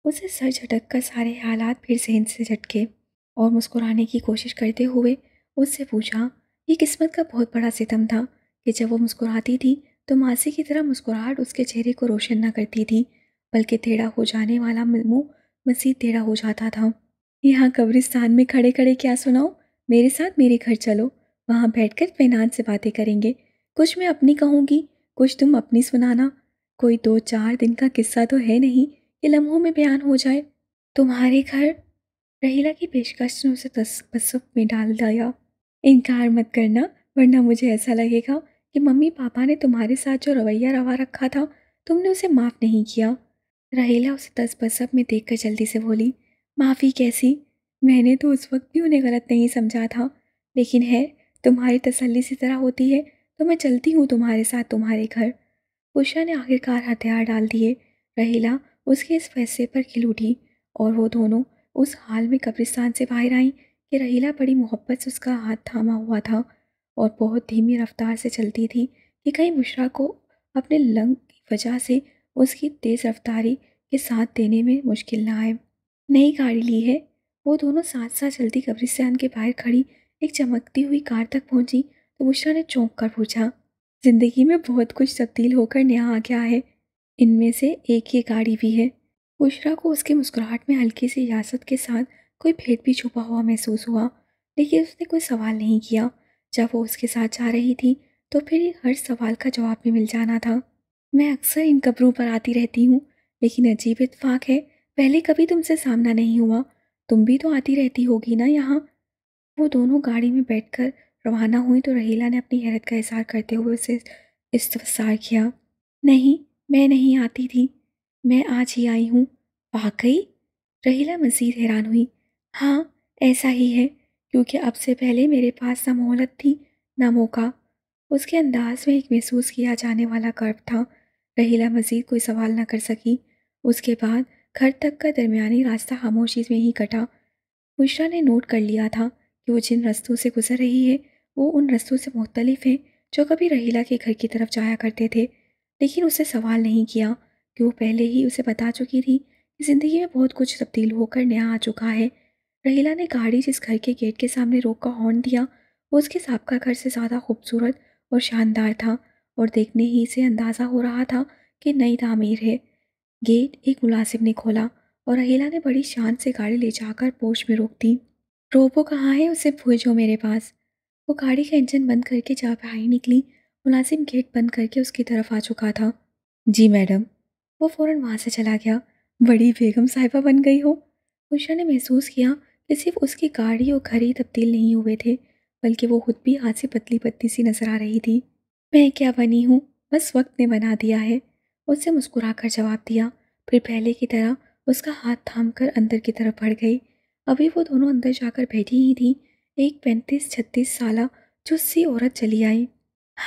उसे सर झटक कर सारे हालात फिर जहन से झटके और मुस्कुराने की कोशिश करते हुए उससे पूछा ये किस्मत का बहुत बड़ा सितम था कि जब वो मुस्कुराती थी तो मासी की तरह मुस्कुराहट उसके चेहरे को रोशन न करती थी बल्कि टेढ़ा हो जाने वाला मुँह मसीद टेढ़ा हो जाता था यहाँ कब्रिस्तान में खड़े खड़े क्या सुनाओ मेरे साथ मेरे घर चलो वहाँ बैठकर फैनान से बातें करेंगे कुछ मैं अपनी कहूँगी कुछ तुम अपनी सुनाना कोई दो चार दिन का किस्सा तो है नहीं कि लम्हों में बयान हो जाए तुम्हारे घर रहीला की पेशकश ने उसे तस्बसुप में डाल दिया इनकार मत करना वरना मुझे ऐसा लगेगा कि मम्मी पापा ने तुम्हारे साथ जो रवैया रवा रखा था तुमने उसे माफ़ नहीं किया रहेला उसे दस में देखकर जल्दी से बोली माफ़ी कैसी मैंने तो उस वक्त भी उन्हें गलत नहीं समझा था लेकिन है तुम्हारी तसल्ली इसी तरह होती है तो मैं चलती हूँ तुम्हारे साथ तुम्हारे घर उषा ने आखिरकार हथियार डाल दिए रहीला उसके इस फैसले पर खिल उठी और वो दोनों उस हाल में कब्रिस्तान से बाहर आईं कि रहीला बड़ी मोहब्बत से उसका हाथ थामा हुआ था और बहुत धीमी रफ्तार से चलती थी कि कहीं बुशरा को अपने लंग की वजह से उसकी तेज़ रफ्तारी के साथ देने में मुश्किल ना आए नई गाड़ी ली है वो दोनों साथ साथ चलती कब्रिस्तान के बाहर खड़ी एक चमकती हुई कार तक पहुंची तो बुशरा ने चौंक कर पूछा ज़िंदगी में बहुत कुछ तब्दील होकर नया आ गया है इनमें से एक ही गाड़ी भी है बुशरा को उसकी मुस्कुराहट में हल्की सी रियासत के साथ कोई भेद भी छुपा हुआ महसूस हुआ लेकिन उसने कोई सवाल नहीं किया जब वो उसके साथ जा रही थी तो फिर हर सवाल का जवाब भी मिल जाना था मैं अक्सर इन कब्रों पर आती रहती हूँ लेकिन अजीब इतफाक है पहले कभी तुमसे सामना नहीं हुआ तुम भी तो आती रहती होगी ना यहाँ वो दोनों गाड़ी में बैठकर रवाना हुई तो रहीला ने अपनी हैरत का इजहार करते हुए उसे इस्तार किया नहीं मैं नहीं आती थी मैं आज ही आई हूँ वाकई रहीला मजीद हैरान हुई हाँ, ऐसा ही है क्योंकि अब से पहले मेरे पास ना मोहलत थी, ना मौका। उसके अंदाज़ में एक महसूस किया जाने वाला कर्व था। रहीला मज़ीद कोई सवाल ना कर सकी। उसके बाद घर तक का दरमियानी रास्ता खामोशी में ही कटा। मुश्रा ने नोट कर लिया था कि वो जिन रस्तों से गुज़र रही है वो उन रस्तों से मुख्तलिफ हैं जो कभी रहीला के घर की तरफ जाया करते थे लेकिन उसे सवाल नहीं किया कि वो पहले ही उसे बता चुकी थी कि ज़िंदगी में बहुत कुछ तब्दील होकर नया आ चुका है रहीला ने गाड़ी जिस घर के गेट के सामने रोक का हॉर्न दिया वो उसके सबका घर से ज़्यादा खूबसूरत और शानदार था और देखने ही से अंदाज़ा हो रहा था कि नई तामीर है गेट एक मुलाजिम ने खोला और रहीला ने बड़ी शान से गाड़ी ले जाकर पोश में रोक दी रोबो कहाँ है उसे भूजो मेरे पास वो गाड़ी का इंजन बंद करके जा बाहर निकली मुलाजिम गेट बंद करके उसकी तरफ आ चुका था जी मैडम वो फ़ौर वहाँ से चला गया बड़ी बेगम साहिबा बन गई हो उषा ने महसूस किया ये सिर्फ उसकी गाड़ी और घर ही तब्दील नहीं हुए थे बल्कि वो खुद भी हाथ से पतली पतली सी नजर आ रही थी मैं क्या बनी हूँ बस वक्त ने बना दिया है उसे मुस्कुरा कर जवाब दिया फिर पहले की तरह उसका हाथ थाम कर अंदर की तरफ बढ़ गई अभी वो दोनों अंदर जाकर बैठी ही थी एक पैंतीस छत्तीस साल चुस्सी औरत चली आई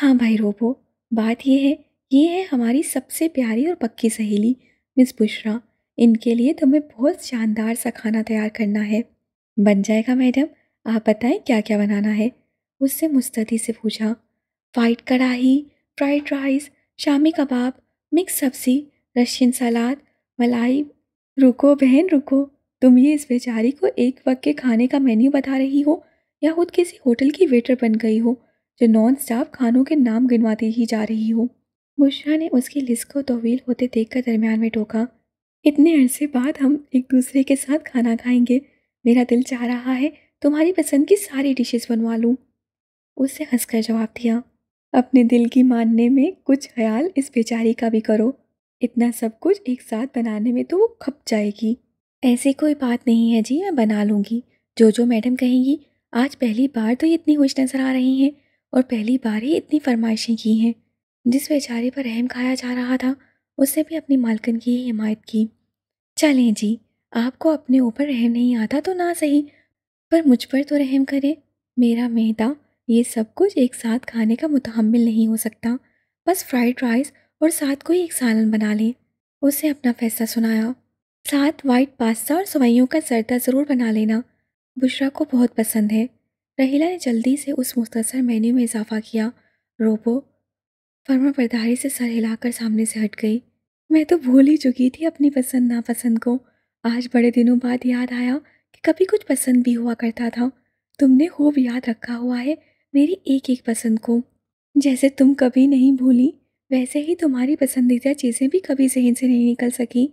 हाँ भाई रोबो बात यह है ये है हमारी सबसे प्यारी और पक्की सहेली मिस बुशरा इनके लिए तुम्हें बहुत शानदार सा खाना तैयार करना है बन जाएगा मैडम आप बताएं क्या क्या बनाना है उससे मुस्तदी से पूछा वाइट कढ़ाही fried rice shami kebab mix सब्ज़ी रशियन सलाद मलाई रुको बहन रुको तुम ये इस बेचारी को एक वक्त के खाने का मेन्यू बता रही हो या खुद किसी होटल की वेटर बन गई हो जो नॉन स्टाफ खानों के नाम गिनवाती ही जा रही हो बुशरा ने उसकी लिस्ट को तवील होते देख कर दरमियान में टोका इतने अरसे बाद हम एक दूसरे के साथ खाना खाएंगे मेरा दिल चाह रहा है तुम्हारी पसंद की सारी डिशेस बनवा लूँ उसने हंसकर जवाब दिया अपने दिल की मानने में कुछ ख्याल इस बेचारी का भी करो इतना सब कुछ एक साथ बनाने में तो वो खप जाएगी ऐसी कोई बात नहीं है जी मैं बना लूँगी जो जो मैडम कहेंगी आज पहली बार तो इतनी खुश नज़र आ रही हैं और पहली बार ही इतनी फरमाइशें की हैं जिस बेचारे पर रहम खाया जा रहा था उसने भी अपनी मालकन की ही हिमायत की चलें जी आपको अपने ऊपर रहम नहीं आता तो ना सही पर मुझ पर तो रहम करें मेरा मेहता ये सब कुछ एक साथ खाने का मुतहमल नहीं हो सकता बस फ्राइड राइस और साथ कोई एक सालन बना लें उससे अपना फैसला सुनाया साथ वाइट पास्ता और सवैयों का सरता ज़रूर बना लेना बुशरा को बहुत पसंद है रहीला ने जल्दी से उस मुख्तर मेन्यू में इजाफ़ा किया रोबो फर्मा बरदारी से सर हिलाकर सामने से हट गई मैं तो भूल ही चुकी थी अपनी पसंद नापसंद को आज बड़े दिनों बाद याद आया कि कभी कुछ पसंद भी हुआ करता था तुमने खूब याद रखा हुआ है मेरी एक एक पसंद को जैसे तुम कभी नहीं भूली वैसे ही तुम्हारी पसंदीदा चीज़ें भी कभी जहन से नहीं निकल सकी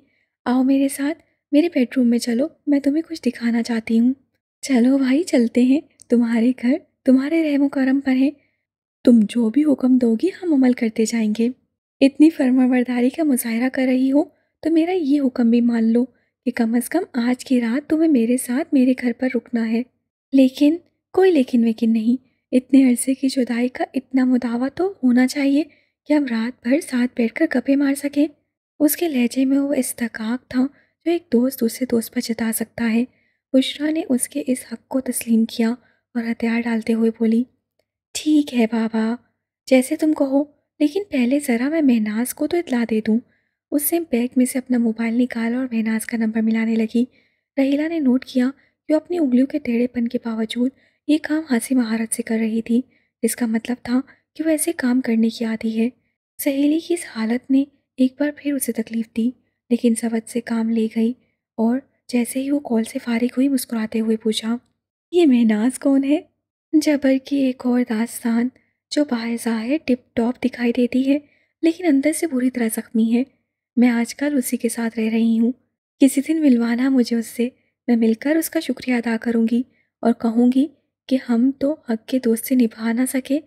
आओ मेरे साथ मेरे बेडरूम में चलो मैं तुम्हें कुछ दिखाना चाहती हूँ चलो भाई चलते हैं तुम्हारे घर तुम्हारे रहमो करम पर है तुम जो भी हुक्म दोगी हम अमल करते जाएंगे इतनी फर्माबरदारी का मुजाहरा कर रही हो तो मेरा ये हुक्म भी मान लो कि कम अज़ कम आज की रात तुम्हें मेरे साथ मेरे घर पर रुकना है लेकिन कोई लेकिन वेकिन नहीं इतने अरसे की जुदाई का इतना मुदावा तो होना चाहिए कि हम रात भर साथ बैठकर गप्पे मार सकें उसके लहजे में वो इस्तकाक था जो एक दोस्त दूसरे दोस्त पर जता सकता है बुशरा ने उसके इस हक को तस्लीम किया और हथियार डालते हुए बोली ठीक है बाबा जैसे तुम कहो लेकिन पहले ज़रा मैं महनाज को तो इतला दे दूँ उसने बैग में से अपना मोबाइल निकाला और महनाज का नंबर मिलाने लगी रहीला ने नोट किया कि वो अपनी उंगलियों के टेढ़ेपन के बावजूद ये काम हंसी महारत से कर रही थी इसका मतलब था कि वो ऐसे काम करने की आदि है सहेली की इस हालत ने एक बार फिर उसे तकलीफ़ दी लेकिन सबद से काम ले गई और जैसे ही वो कॉल से फारिग हुई मुस्कुराते हुए पूछा ये महनाज कौन है जबर की एक और दास्तान जो बाहर ज़ाहिर टिप टॉप दिखाई देती है लेकिन अंदर से बुरी तरह ज़ख्मी है मैं आजकल उसी के साथ रह रही हूँ किसी दिन मिलवाना मुझे उससे मैं मिलकर उसका शुक्रिया अदा करूँगी और कहूँगी कि हम तो हक के दोस्त से निभा ना सके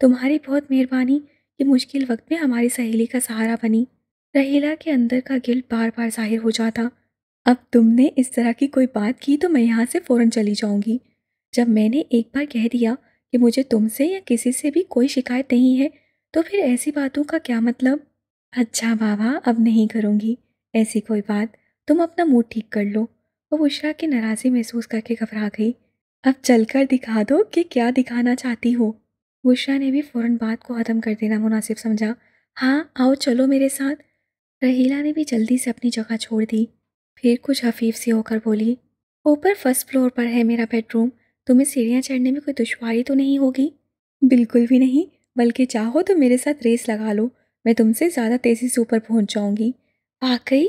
तुम्हारी बहुत मेहरबानी कि मुश्किल वक्त में हमारी सहेली का सहारा बनी रहीला के अंदर का गिल बार बार जाहिर हो जाता अब तुमने इस तरह की कोई बात की तो मैं यहाँ से फ़ौर चली जाऊँगी जब मैंने एक बार कह दिया कि मुझे तुमसे या किसी से भी कोई शिकायत नहीं है तो फिर ऐसी बातों का क्या मतलब अच्छा बाबा, अब नहीं करूँगी। ऐसी कोई बात, तुम अपना मूड ठीक कर लो। वह बुशरा की नाराज़ी महसूस करके घबरा गई। अब चलकर दिखा दो कि क्या दिखाना चाहती हो। बुशरा ने भी फ़ौरन बात को ख़त्म कर देना मुनासिब समझा। हाँ, आओ चलो मेरे साथ। रहीला ने भी जल्दी से अपनी जगह छोड़ दी। फिर कुछ हफ़ीफ़ सी होकर बोली, ऊपर फ़र्स्ट फ़्लोर पर है मेरा बेडरूम। तुम्हें सीढ़ियाँ चढ़ने में कोई दुश्वारी तो नहीं होगी? बिल्कुल भी नहीं, बल्कि चाहो तो मेरे साथ रेस लगा लो। मैं तुमसे ज़्यादा तेज़ी से ऊपर पहुँच जाऊँगी वाकई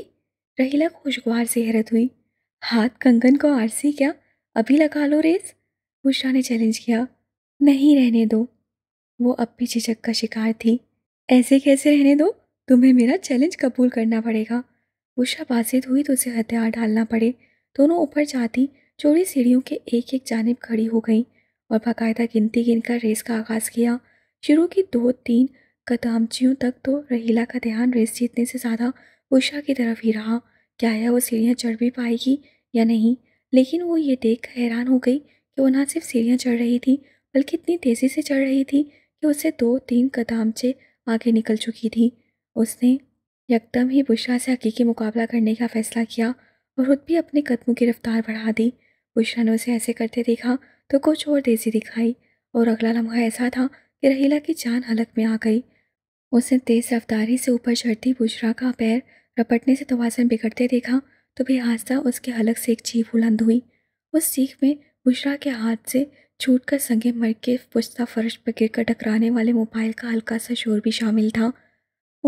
रहीला खुशगवार से हैरत हुई हाथ कंगन को आरसी क्या अभी लगा लो रेस बुशरा ने चैलेंज किया नहीं रहने दो वो अब भी झिझक का शिकार थी ऐसे कैसे रहने दो तुम्हें मेरा चैलेंज कबूल करना पड़ेगा बुशरा बाजिद हुई तो उसे हथियार डालना पड़े दोनों ऊपर जाती चोरी सीढ़ियों के एक एक जानब खड़ी हो गई और बाकायदा गिनती गिनकर रेस का आगाज़ किया शुरू की दो तीन कदामचियों तक तो रहीला का ध्यान रेस जीतने से ज़्यादा उषा की तरफ ही रहा क्या है वो सीढ़ियाँ चढ़ भी पाएगी या नहीं लेकिन वो ये देख हैरान हो गई कि वो ना सिर्फ सीढ़ियाँ चढ़ रही थी बल्कि इतनी तेज़ी से चढ़ रही थी कि उससे दो तीन कदामचे आगे निकल चुकी थी उसने यकदम ही बुशरा से हकीकी मुकाबला करने का फ़ैसला किया और खुद भी अपने कदमों की रफ्तार बढ़ा दी बुशरा ने उसे ऐसे करते देखा तो कुछ और तेज़ी दिखाई और अगला लम्हा ऐसा था कि रहीला की जान हलक में आ गई उसने तेज रफ्तारी से ऊपर चढ़ती बुशरा का पैर रपटने से तोजन बिगड़ते देखा तो भी आस्था उसके हलक से एक चीख बुलंद हुई उस चीख में बुशरा के हाथ से छूट कर संगे मर के पुश्ता फर्श पर गिर कर टकराने वाले मोबाइल का हल्का सा शोर भी शामिल था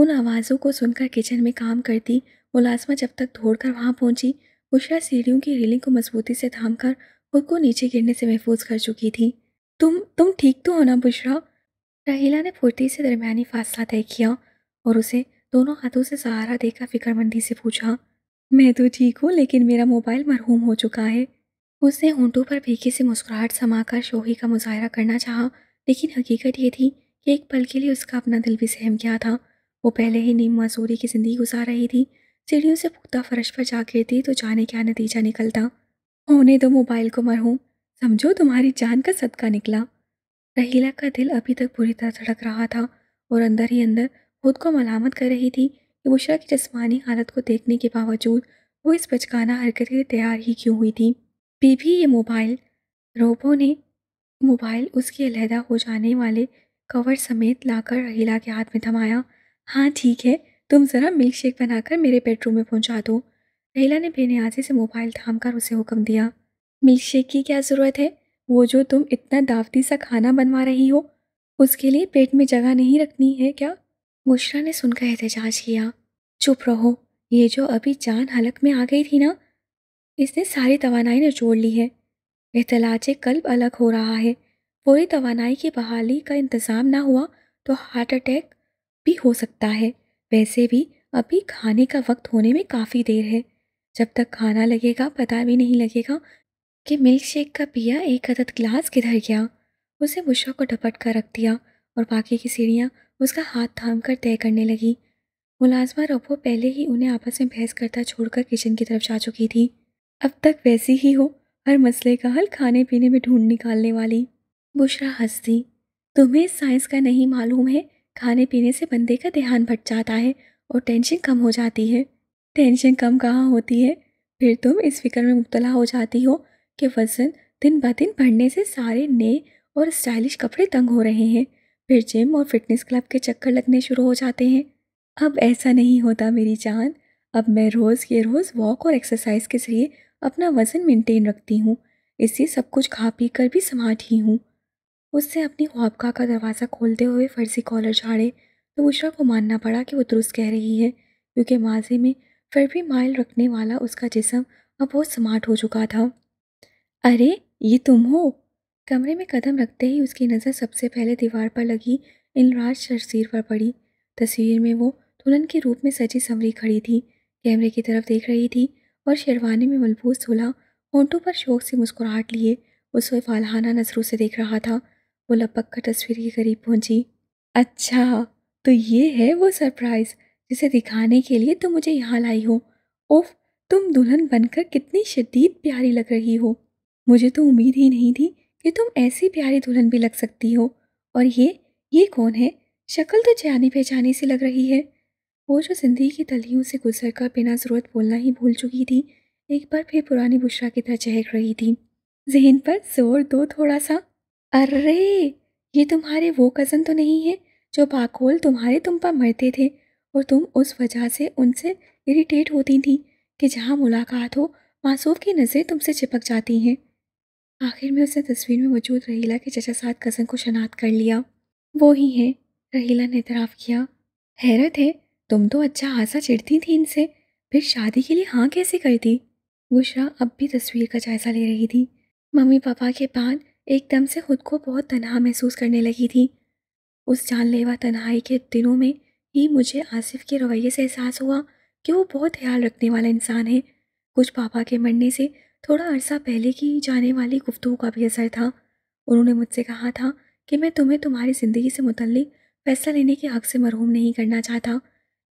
उन आवाज़ों को सुनकर किचन में काम करती मुलाजमा जब तक दौड़कर वहाँ पहुँची बुशरा सीढ़ियों की रेलिंग को मजबूती से थाम कर खुद को नीचे गिरने से महफूज कर चुकी थी तुम तुम ठीक तो हो ना बुशरा राहिला ने फुर्ती से दरमियानी फासला तय किया और उसे दोनों हाथों से सहारा देकर फिक्रमंदी से पूछा मैं तो ठीक हूँ लेकिन मेरा मोबाइल मरहूम हो चुका है उसने ऊँटों पर भीखे से मुस्कुराहट समाकर शोही का मुजाहरा करना चाहा लेकिन हकीकत ये थी कि एक पल के लिए उसका अपना दिल भी सहम गया था वो पहले ही नीम मजूरी की ज़िंदगी गुजार रही थी सीढ़ियों से पुख्ता फर्श पर जा गिरती तो जाने क्या नतीजा निकलता होने दो मोबाइल को मरहूम समझो तुम्हारी जान का सदका निकला रहीला का दिल अभी तक बुरी तरह धड़क रहा था और अंदर ही अंदर खुद को मलामत कर रही थी कि बुशरा की जिसमानी हालत को देखने के बावजूद वो इस बचकाना हरकत के लिए तैयार ही क्यों हुई थी बीबी ये मोबाइल रोबो ने मोबाइल उसके अलहदा हो जाने वाले कवर समेत लाकर रहीला के हाथ में थमाया हाँ ठीक है तुम ज़रा मिल्क शेक बनाकर मेरे बेडरूम में पहुँचा दो रहीला ने बेनियाजी से मोबाइल थाम कर उसे हुक्म दिया मिल्क शेक की क्या ज़रूरत है वो जो तुम इतना दावती सा खाना बनवा रही हो उसके लिए पेट में जगह नहीं रखनी है क्या मुश्रा ने सुनकर एहतजाज किया चुप रहो ये जो अभी जान हलक में आ गई थी ना इसने सारी तोानाई निचोड़ ली है इतलाच कल्ब अलग हो रहा है पूरी तोानाई की बहाली का इंतज़ाम ना हुआ तो हार्ट अटैक भी हो सकता है वैसे भी अभी खाने का वक्त होने में काफ़ी देर है जब तक खाना लगेगा पता भी नहीं लगेगा कि मिल्क शेक का पिया एक अदद ग्लास किधर गया उसे मुशा को डपट कर रख दिया और बाकी की सीढ़ियाँ उसका हाथ थाम कर तय करने लगी मुलाजमा रबो पहले ही उन्हें आपस में बहस करता छोड़कर किचन की तरफ जा चुकी थी अब तक वैसी ही हो हर मसले का हल खाने पीने में ढूंढ निकालने वाली बुशरा हंसती तुम्हें साइंस का नहीं मालूम है खाने पीने से बंदे का ध्यान भट जाता है और टेंशन कम हो जाती है टेंशन कम कहाँ होती है फिर तुम इस फिक्र में मुबतला हो जाती हो कि वज़न दिन ब दिन बढ़ने से सारे नए और स्टाइलिश कपड़े तंग हो रहे हैं फिर जिम और फिटनेस क्लब के चक्कर लगने शुरू हो जाते हैं अब ऐसा नहीं होता मेरी जान अब मैं रोज़ के रोज़ वॉक और एक्सरसाइज के ज़रिए अपना वज़न मेंटेन रखती हूँ इससे सब कुछ खा पी कर भी स्मार्ट ही हूँ उससे अपनी ख्वाबका का दरवाज़ा खोलते हुए फर्जी कॉलर झाड़े तो बुशरा को मानना पड़ा कि वो दुरुस्त कह रही है क्योंकि माजे में फिर भी माइल रखने वाला उसका जिसम अब बहुत स्मार्ट हो चुका था अरे ये तुम हो कमरे में कदम रखते ही उसकी नज़र सबसे पहले दीवार पर लगी इनराज शरसीर पर पड़ी तस्वीर में वो दुल्हन के रूप में सजी संवरी खड़ी थी कैमरे की तरफ देख रही थी और शेरवानी में मलबूस धुला होंठों पर शौक से मुस्कुराहट लिए उसे फालहाना नज़रों से देख रहा था वो लपक कर तस्वीर के करीब पहुंची अच्छा तो ये है वो सरप्राइज़ जिसे दिखाने के लिए तुम मुझे यहाँ लाई हो उफ तुम दुल्हन बनकर कितनी शदीद प्यारी लग रही हो मुझे तो उम्मीद ही नहीं थी कि तुम ऐसी प्यारी दुल्हन भी लग सकती हो और ये ये कौन है शक्ल तो जानी पहचानी सी लग रही है वो जो जिंदगी की तलियों से गुजर कर बिना ज़रूरत बोलना ही भूल चुकी थी एक बार फिर पुरानी बुशरा की तरह चहक रही थी जहन पर जोर दो थोड़ा सा अरे ये तुम्हारे वो कज़न तो नहीं है जो बाकोल तुम्हारे तुम पर मरते थे और तुम उस वजह से उनसे इरिटेट होती थी कि जहाँ मुलाकात हो मासूफ की नज़रें तुमसे चिपक जाती हैं आखिर में उसने तस्वीर में मौजूद रहीला के चचा साद कज़न को शनात कर लिया वो ही है रहीला ने इतराफ़ किया हैरत है तुम तो अच्छा हासा चिढ़ती थी इनसे फिर शादी के लिए हाँ कैसे करती बुशरा अब भी तस्वीर का जायज़ा ले रही थी मम्मी पापा के बाद एकदम से खुद को बहुत तनहा महसूस करने लगी थी उस जानलेवा तन्हाई के दिनों में ही मुझे आसिफ के रवैये से एहसास हुआ कि वो बहुत ख्याल रखने वाला इंसान है कुछ पापा के मरने से थोड़ा अरसा पहले की जाने वाली गुफ्तु का भी असर था उन्होंने मुझसे कहा था कि मैं तुम्हें तुम्हारी ज़िंदगी से मुतल फैसला लेने के हक़ से मरहूम नहीं करना चाहता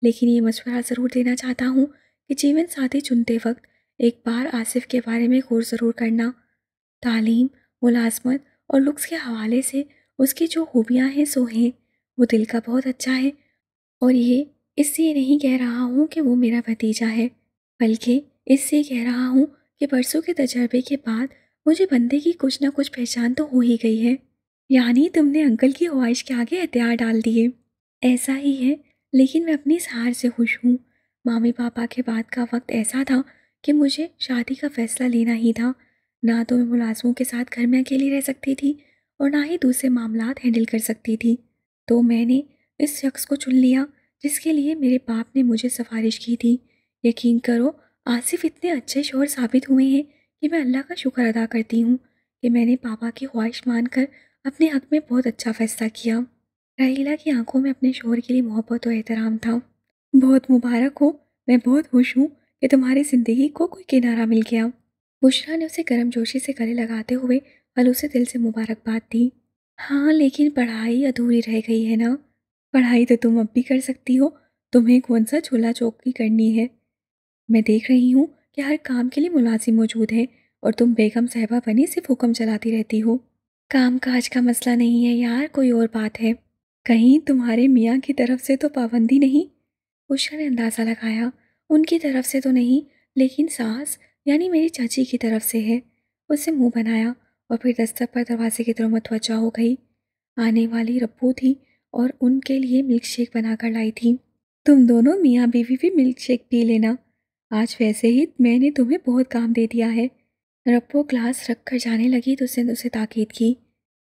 लेकिन ये मशवरा ज़रूर देना चाहता हूँ कि जीवन साथी चुनते वक्त एक बार आसिफ के बारे में गौर ज़रूर करना तालीम मुलाजमत और लुक्स के हवाले से उसकी जो खूबियाँ हैं सो हैं वो दिल का बहुत अच्छा है और ये इससे नहीं कह रहा हूँ कि वो मेरा भतीजा है बल्कि इससे कह रहा हूँ कि बरसों के तजर्बे के बाद मुझे बंदे की कुछ ना कुछ पहचान तो हो ही गई है यानी तुमने अंकल की ख्वाहिश के आगे हथियार डाल दिए ऐसा ही है लेकिन मैं अपनी सहार से खुश हूँ मामी पापा के बाद का वक्त ऐसा था कि मुझे शादी का फ़ैसला लेना ही था ना तो मैं मुलाजमों के साथ घर में अकेली रह सकती थी और ना ही दूसरे मामला हैंडल कर सकती थी तो मैंने इस शख्स को चुन लिया जिसके लिए मेरे बाप ने मुझे सिफारिश की थी यकीन करो आसिफ इतने अच्छे शोहर साबित हुए हैं कि मैं अल्लाह का शुक्र अदा करती हूँ कि मैंने पापा की ख्वाहिश मानकर अपने हक़ में बहुत अच्छा फ़ैसला किया रहीला की आंखों में अपने शोहर के लिए मोहब्बत और एहतराम था बहुत मुबारक हो मैं बहुत खुश हूँ कि तुम्हारी ज़िंदगी को कोई किनारा मिल गया बुशरा ने उसे गर्म जोशी से गले लगाते हुए अल उसे दिल से मुबारकबाद दी हाँ लेकिन पढ़ाई अधूरी रह गई है ना पढ़ाई तो तुम अब भी कर सकती हो तुम्हें कौन सा छोला चौकी करनी है मैं देख रही हूँ कि हर काम के लिए मुलाजिम मौजूद है और तुम बेगम साहबा बनी सिर्फ हुक्म चलाती रहती हो काम काज का मसला नहीं है यार कोई और बात है कहीं तुम्हारे मियाँ की तरफ से तो पाबंदी नहीं उषा ने अंदाज़ा लगाया उनकी तरफ से तो नहीं लेकिन सास यानी मेरी चाची की तरफ से है उसे मुंह बनाया और फिर दस्तक पर दरवाजे की तरफ मतवजा हो गई आने वाली रब्बू थी और उनके लिए मिल्क शेक बनाकर लाई थी तुम दोनों मियाँ बीवी भी मिल्क शेक पी लेना आज वैसे ही मैंने तुम्हें बहुत काम दे दिया है रप्पो क्लास रख कर जाने लगी तो उसने उसे ताकीद की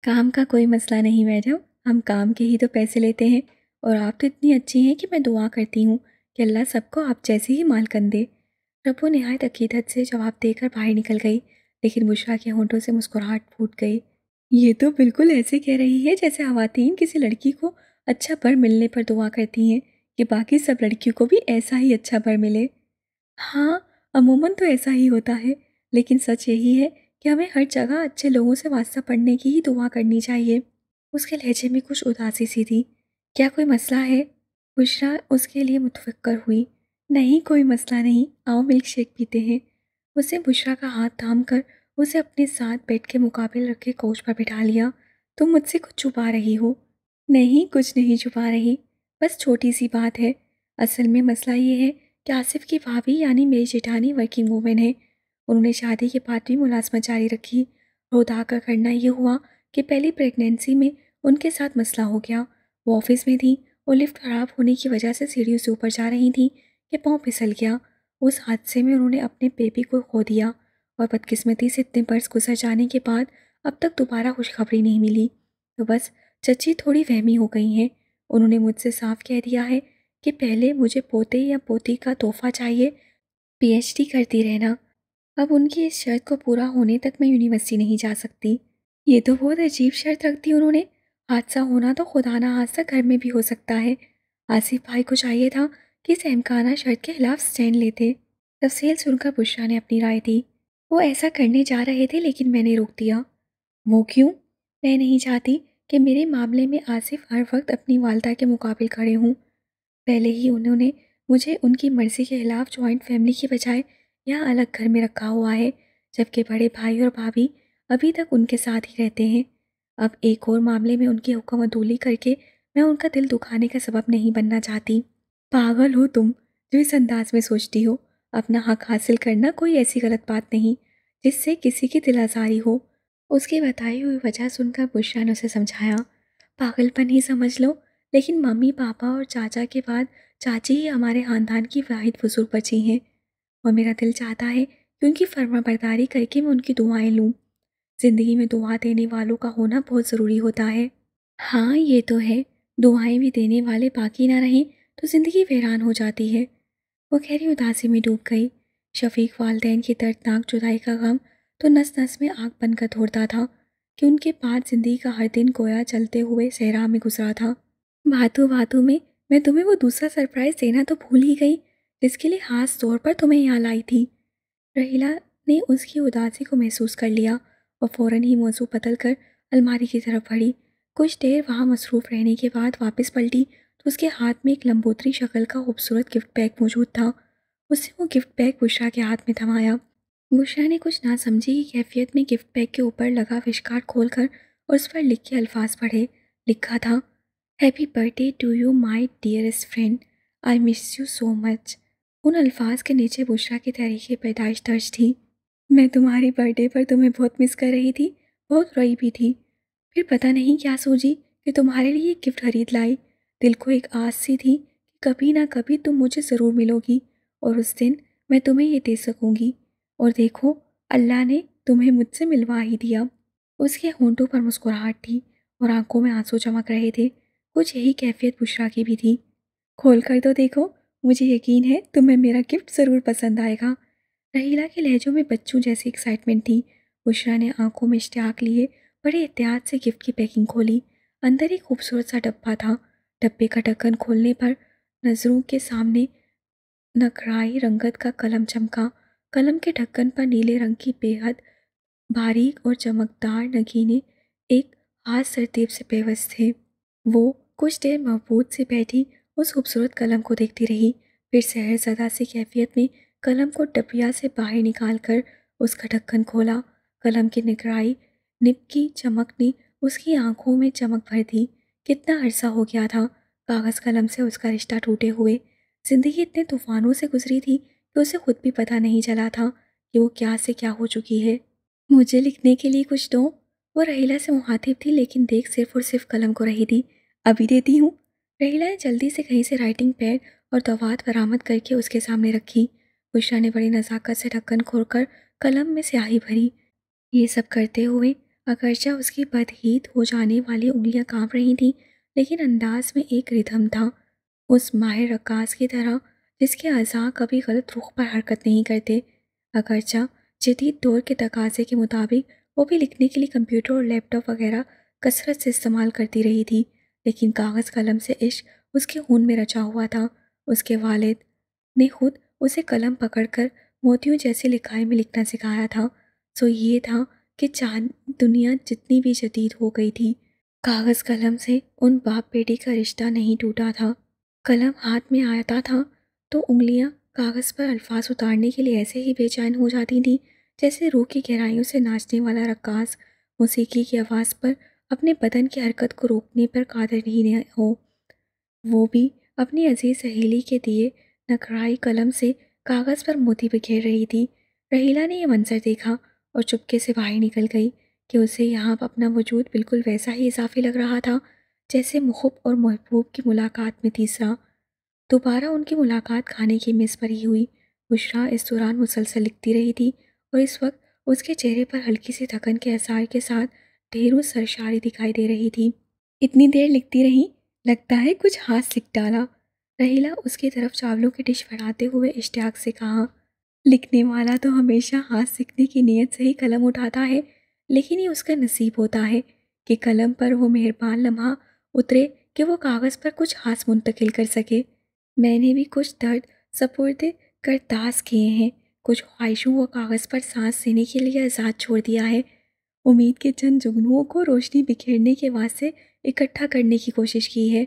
काम का कोई मसला नहीं मैडम हम काम के ही तो पैसे लेते हैं और आप तो इतनी अच्छी हैं कि मैं दुआ करती हूँ कि अल्लाह सबको आप जैसे ही मालकन दे रप्पो नहायत अकीदत से जवाब देकर बाहर निकल गई लेकिन बुशरा के होंठों से मुस्कुराहट फूट गई ये तो बिल्कुल ऐसे कह रही है जैसे खातन किसी लड़की को अच्छा बर मिलने पर दुआ करती हैं कि बाकी सब लड़कियों को भी ऐसा ही अच्छा बर मिले हाँ, अमूमन तो ऐसा ही होता है, लेकिन सच यही है कि हमें हर जगह अच्छे लोगों से वास्ता पड़ने की ही दुआ करनी चाहिए। उसके लहजे में कुछ उदासी सी थी। क्या कोई मसला है? बुशरा उसके लिए मुतफ़िक्र हुई। नहीं कोई मसला नहीं, आओ मिल्क शेक पीते हैं। उसने बुशरा का हाथ थाम कर उसे अपने साथ बेड के मुकाबले रखे कोच पर बिठा लिया। तुम मुझसे कुछ छुपा रही हो? नहीं, कुछ नहीं छुपा रही। बस छोटी सी बात है। असल में मसला ये है कि आसिफ की भाभी यानी मेरी जेठानी वर्किंग वूमेन है उन्होंने शादी के बाद भी मुलाजमत जारी रखी रोदा का करना यह हुआ कि पहली प्रेगनेंसी में उनके साथ मसला हो गया वो ऑफिस में थी और लिफ्ट खराब होने की वजह से सीढ़ियों से ऊपर जा रही थी कि पाँव फिसल गया उस हादसे में उन्होंने अपने बेबी को खो दिया और बदकिस्मती से इतने बर्स गुजर जाने के बाद अब तक दोबारा खुशखबरी नहीं मिली तो बस चची थोड़ी वहमी हो गई हैं उन्होंने मुझसे साफ कह दिया है कि पहले मुझे पोते या पोती का तोहफ़ा चाहिए पीएचडी करती रहना अब उनकी इस शर्त को पूरा होने तक मैं यूनिवर्सिटी नहीं जा सकती ये तो बहुत अजीब शर्त रख दी उन्होंने हादसा होना तो खुदा ना हादसा घर में भी हो सकता है आसिफ भाई को चाहिए था कि सहमकाना शर्त के खिलाफ स्टैंड लेते तफसील सुनकर बुशरा ने अपनी राय दी वो ऐसा करने जा रहे थे लेकिन मैंने रोक दिया वो क्यों मैं नहीं चाहती कि मेरे मामले में आसिफ हर वक्त अपनी वालदा के मुकाबले खड़े हूँ पहले ही उन्होंने मुझे उनकी मर्ज़ी के ख़िलाफ़ जॉइंट फैमिली के बजाय यहाँ अलग घर में रखा हुआ है जबकि बड़े भाई और भाभी अभी तक उनके साथ ही रहते हैं अब एक और मामले में उनकी हुक्म अदूली करके मैं उनका दिल दुखाने का सबब नहीं बनना चाहती पागल हो तुम जो इस अंदाज में सोचती हो अपना हक हासिल करना कोई ऐसी गलत बात नहीं जिससे किसी की दिल आज़ारी हो उसकी बताई हुई वजह सुनकर बुशरा ने उसे समझाया पागलपन ही समझ लो लेकिन मम्मी पापा और चाचा के बाद चाची ही हमारे ख़ानदान की वाहिद बुज़ुर्ग बची हैं और मेरा दिल चाहता है कि उनकी फर्माबरदारी करके मैं उनकी दुआएं लूँ ज़िंदगी में दुआ देने वालों का होना बहुत ज़रूरी होता है हाँ ये तो है दुआएं भी देने वाले बाकी ना रहें तो ज़िंदगी वेरान हो जाती है वो गहरी उदासी में डूब गई शफीक वालदेन की दर्दनाक जुदाई का गम तो नस नस में आग बनकर दौड़ता था कि उनके पास ज़िंदगी का हर दिन गोया चलते हुए सहरा में गुजरा था भातू भातू में मैं तुम्हें वो दूसरा सरप्राइज़ देना तो भूल ही गई जिसके लिए ख़ास तौर पर तुम्हें यहाँ लाई थी रहीला ने उसकी उदासी को महसूस कर लिया और फ़ौर ही मौजू बदल कर अलमारी की तरफ बढ़ी कुछ देर वहाँ मसरूफ़ रहने के बाद वापस पलटी तो उसके हाथ में एक लंबोतरी शक्ल का खूबसूरत गिफ्ट बैग मौजूद था उसने वो गिफ्ट बैग बुशरा के हाथ में थमाया बुशरा ने कुछ ना समझी कि कैफियत में गिफ्ट बैग के ऊपर लगा विशकार खोल कर उस पर लिख के अल्फाज पढ़े लिखा था happy birthday to you my dearest friend I miss you so much उन अल्फाज के नीचे बुशरा की तारीख़ पैदाइश दर्ज थी मैं तुम्हारी बर्थडे पर तुम्हें बहुत मिस कर रही थी बहुत रोई भी थी फिर पता नहीं क्या सोची कि तुम्हारे लिए एक गिफ्ट खरीद लाई दिल को एक आस सी थी कि कभी ना कभी तुम मुझे ज़रूर मिलोगी और उस दिन मैं तुम्हें ये दे सकूँगी और देखो अल्लाह ने तुम्हें मुझसे मिलवा ही दिया उसके होंठों पर मुस्कुराहट थी और आंखों में आंसू चमक रहे थे कुछ यही कैफियत बुशरा की भी थी खोल कर तो देखो मुझे यकीन है तुम्हें मेरा गिफ्ट ज़रूर पसंद आएगा रहीला के लहजों में बच्चों जैसी एक्साइटमेंट थी बुशरा ने आंखों में इश्तियाक लिए बड़े एहतियात से गिफ्ट की पैकिंग खोली अंदर एक खूबसूरत सा डब्बा था डब्बे का ढक्कन खोलने पर नज़रों के सामने नकराई रंगत का कलम चमका कलम के ढक्कन पर नीले रंग की बेहद बारीक और चमकदार नगीने एक हाथ सरतीब से बेवस्त थे वो कुछ देर महबूद से बैठी उस खूबसूरत कलम को देखती रही फिर शहर सदा सी कैफियत में कलम को डबिया से बाहर निकाल कर उसका ढक्कन खोला कलम की निगराई निप की चमक ने उसकी आंखों में चमक भर दी कितना अरसा हो गया था कागज़ कलम से उसका रिश्ता टूटे हुए ज़िंदगी इतने तूफ़ानों से गुजरी थी कि उसे खुद भी पता नहीं चला था कि वो क्या से क्या हो चुकी है मुझे लिखने के लिए कुछ दो वो रहीला से मुहातिब थी लेकिन देख सिर्फ और सिर्फ कलम को रही दी अभी देती हूँ रहीला ने जल्दी से कहीं से राइटिंग पैड और दवात बरामद करके उसके सामने रखी बुशरा ने बड़ी नज़ाकत से ढक्कन खोलकर कलम में स्याही भरी ये सब करते हुए अगरचा उसकी बदहीत हो जाने वाली उंगलियां कांप रही थीं लेकिन अंदाज में एक रिधम था उस माहिर रकाश की तरह जिसके अज़ा कभी गलत रुख पर हरकत नहीं करते अगरचा जदीद दौर के तकाजे के मुताबिक वो भी लिखने के लिए कंप्यूटर और लैपटॉप वगैरह कसरत से इस्तेमाल करती रही थी लेकिन कागज़ कलम से इश्क उसके खून में रचा हुआ था उसके वालिद ने खुद उसे कलम पकड़कर मोतियों जैसी लिखाई में लिखना सिखाया था सो ये था कि चांद दुनिया जितनी भी जदीद हो गई थी कागज़ कलम से उन बाप बेटी का रिश्ता नहीं टूटा था कलम हाथ में आता था तो उंगलियां कागज़ पर अल्फाज उतारने के लिए ऐसे ही बेचैन हो जाती थी जैसे रूह की गहराइयों से नाचने वाला रक्कास मौसीकी की आवाज़ पर अपने बदन की हरकत को रोकने पर कादर नहीं हो वो भी अपनी अजीज़ सहेली के दिए नकराई कलम से कागज़ पर मोती बिखेर रही थी रहीला ने यह मंजर देखा और चुपके से बाहर निकल गई कि उसे यहाँ अपना वजूद बिल्कुल वैसा ही इजाफी लग रहा था जैसे महब और महबूब की मुलाकात में तीसरा दोबारा उनकी मुलाकात खाने की मेज़ पर ही हुई बुशरा इस दौरान मुसलसल लिखती रही थी और इस वक्त उसके चेहरे पर हल्की सी थकन के आसार के साथ ढेरों सरशारी दिखाई दे रही थी इतनी देर लिखती रही लगता है कुछ हाथ लिख डाला रहीला उसकी तरफ चावलों की डिश बढ़ाते हुए इश्तियाक से कहा लिखने वाला तो हमेशा हाथ सीखने की नीयत से ही कलम उठाता है लेकिन ये उसका नसीब होता है कि कलम पर वो मेहरबान लम्हा उतरे कि वो कागज़ पर कुछ हाथ मुंतकिल कर सके मैंने भी कुछ दर्द सपुर्द करताज किए हैं कुछ ख्वाहिशों को कागज़ पर सांस लेने के लिए आज़ाद छोड़ दिया है उम्मीद के चंद जुगनुओं को रोशनी बिखेरने के वास्ते इकट्ठा करने की कोशिश की है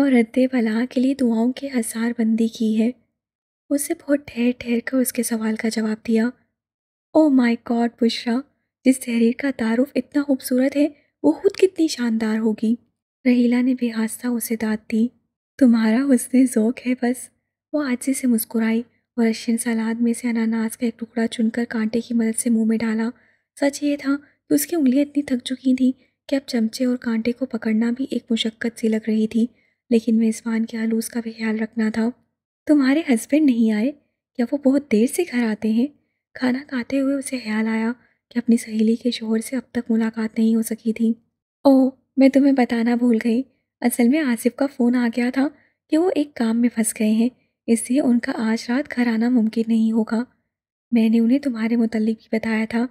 और रद्द भला के लिए दुआओं के हजार बंदी की है उसे बहुत ठहर ठहर कर उसके सवाल का जवाब दिया ओ माय गॉड बुशरा जिस तहरीर का तारुफ इतना खूबसूरत है वो खुद कितनी शानदार होगी रहीला ने बेहादा उसे दाद दी तुम्हारा उसने ज़ोक है बस वो आज से मुस्कुराई और रशियन सलाद में से अनानास का एक टुकड़ा चुनकर कांटे की मदद से मुंह में डाला सच ये था कि उसकी उंगलियां इतनी थक चुकी थीं कि अब चमचे और कांटे को पकड़ना भी एक मुशक्क़त सी लग रही थी लेकिन मेज़बान के आलूस का भी ख्याल रखना था तुम्हारे हस्बैंड नहीं आए क्या वो बहुत देर से घर आते हैं खाना खाते हुए उसे ख्याल आया कि अपनी सहेली के शोहर से अब तक मुलाकात नहीं हो सकी थी ओह मैं तुम्हें बताना भूल गई असल में आसिफ का फ़ोन आ गया था कि वो एक काम में फंस गए हैं इससे उनका आज रात घर आना मुमकिन नहीं होगा मैंने उन्हें तुम्हारे मुतलिक भी बताया था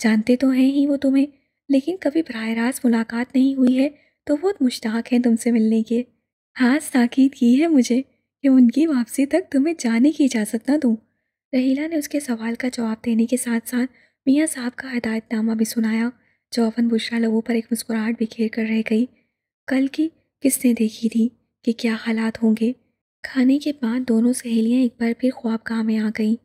जानते तो हैं ही वो तुम्हें लेकिन कभी बरह रास्त मुलाकात नहीं हुई है तो बहुत मुश्ताक हैं तुमसे मिलने के हाँ ताकीद की है मुझे कि उनकी वापसी तक तुम्हें जाने की इजाज़त ना दूँ रहीला ने उसके सवाल का जवाब देने के साथ साथ मियाँ साहब का हदायतनामा भी सुनाया जौवन बुशरा लोगों पर एक मुस्कुराहट बिखेर कर रह गई कल की किसने देखी थी कि क्या हालात होंगे खाने के बाद दोनों सहेलियां एक बार फिर ख्वाब गाह में आ गईं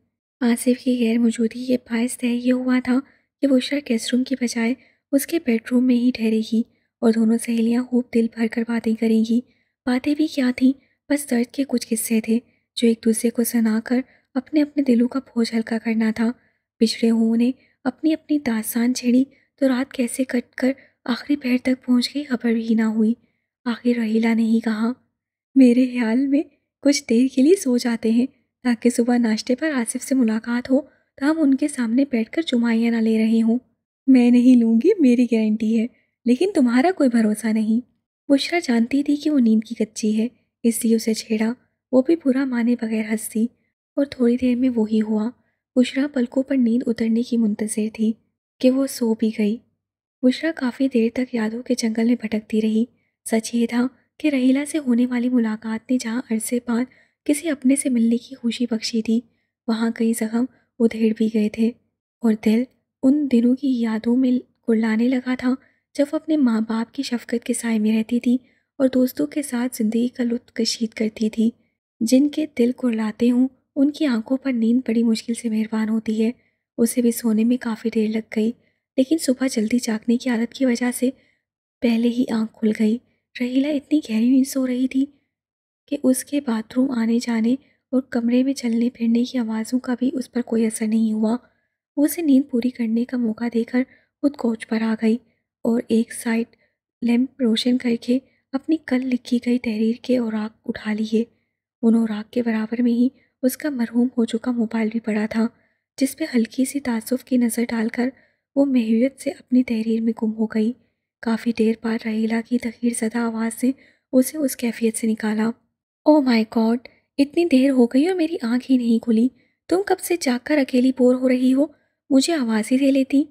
आसिफ की गैर मौजूदगी के बायस तय यह हुआ था कि वो शर गेस्ट रूम की बजाय उसके बेडरूम में ही ठहरेगी और दोनों सहेलियां खूब दिल भर कर बातें करेंगी बातें भी क्या थीं बस दर्द के कुछ किस्से थे जो एक दूसरे को सुना कर अपने अपने दिलों का बोझ हल्का करना था पिछड़े हुओं ने अपनी अपनी दास्तान छेड़ी तो रात कैसे कट कर आखिरी पैर तक पहुँच गई खबर भी ना हुई आखिर रहीला ने ही कहा मेरे ख्याल में कुछ देर के लिए सो जाते हैं ताकि सुबह नाश्ते पर आसिफ से मुलाकात हो तो हम उनके सामने बैठकर चुमाइयाँ ना ले रहे हों मैं नहीं लूँगी मेरी गारंटी है लेकिन तुम्हारा कोई भरोसा नहीं बुशरा जानती थी कि वो नींद की कच्ची है इसलिए उसे छेड़ा वो भी बुरा माने बगैर हंसती और थोड़ी देर में वो ही हुआ बुशरा पलकों पर नींद उतरने की मुंतज़र थी कि वो सो भी गई बुशरा काफ़ी देर तक यादों के जंगल में भटकती रही सच ये था कि रहीला से होने वाली मुलाकात ने जहाँ अरसे बाद किसी अपने से मिलने की खुशी बख्शी थी वहाँ कई जख्म उधेड़ भी गए थे और दिल उन दिनों की यादों में कुर्लाने लगा था जब अपने माँ बाप की शफकत के साय में रहती थी और दोस्तों के साथ ज़िंदगी का लुत्फ कशीद करती थी जिनके दिल कुर्लाते हों उनकी आंखों पर नींद बड़ी मुश्किल से मेहरबान होती है उसे भी सोने में काफ़ी देर लग गई लेकिन सुबह जल्दी जागने की आदत की वजह से पहले ही आंख खुल गई रहीला इतनी गहरी नींद सो रही थी कि उसके बाथरूम आने जाने और कमरे में चलने फिरने की आवाज़ों का भी उस पर कोई असर नहीं हुआ उसे नींद पूरी करने का मौका देकर खुद कोच पर आ गई और एक साइड लैम्प रोशन करके अपनी कल लिखी गई तहरीर के औराक उठा लिए उन औराक के बराबर में ही उसका मरहूम हो चुका मोबाइल भी पड़ा था जिस पर हल्की सी तासुफ़ की नज़र डालकर वो महवियत से अपनी तहरीर में गुम हो गई काफ़ी देर बाद रहीला की तखीर सदा आवाज़ से उसे उस कैफियत से निकाला ओ माई गॉड इतनी देर हो गई और मेरी आँख ही नहीं खुली तुम कब से जाकर अकेली बोर हो रही हो मुझे आवाज़ ही दे लेती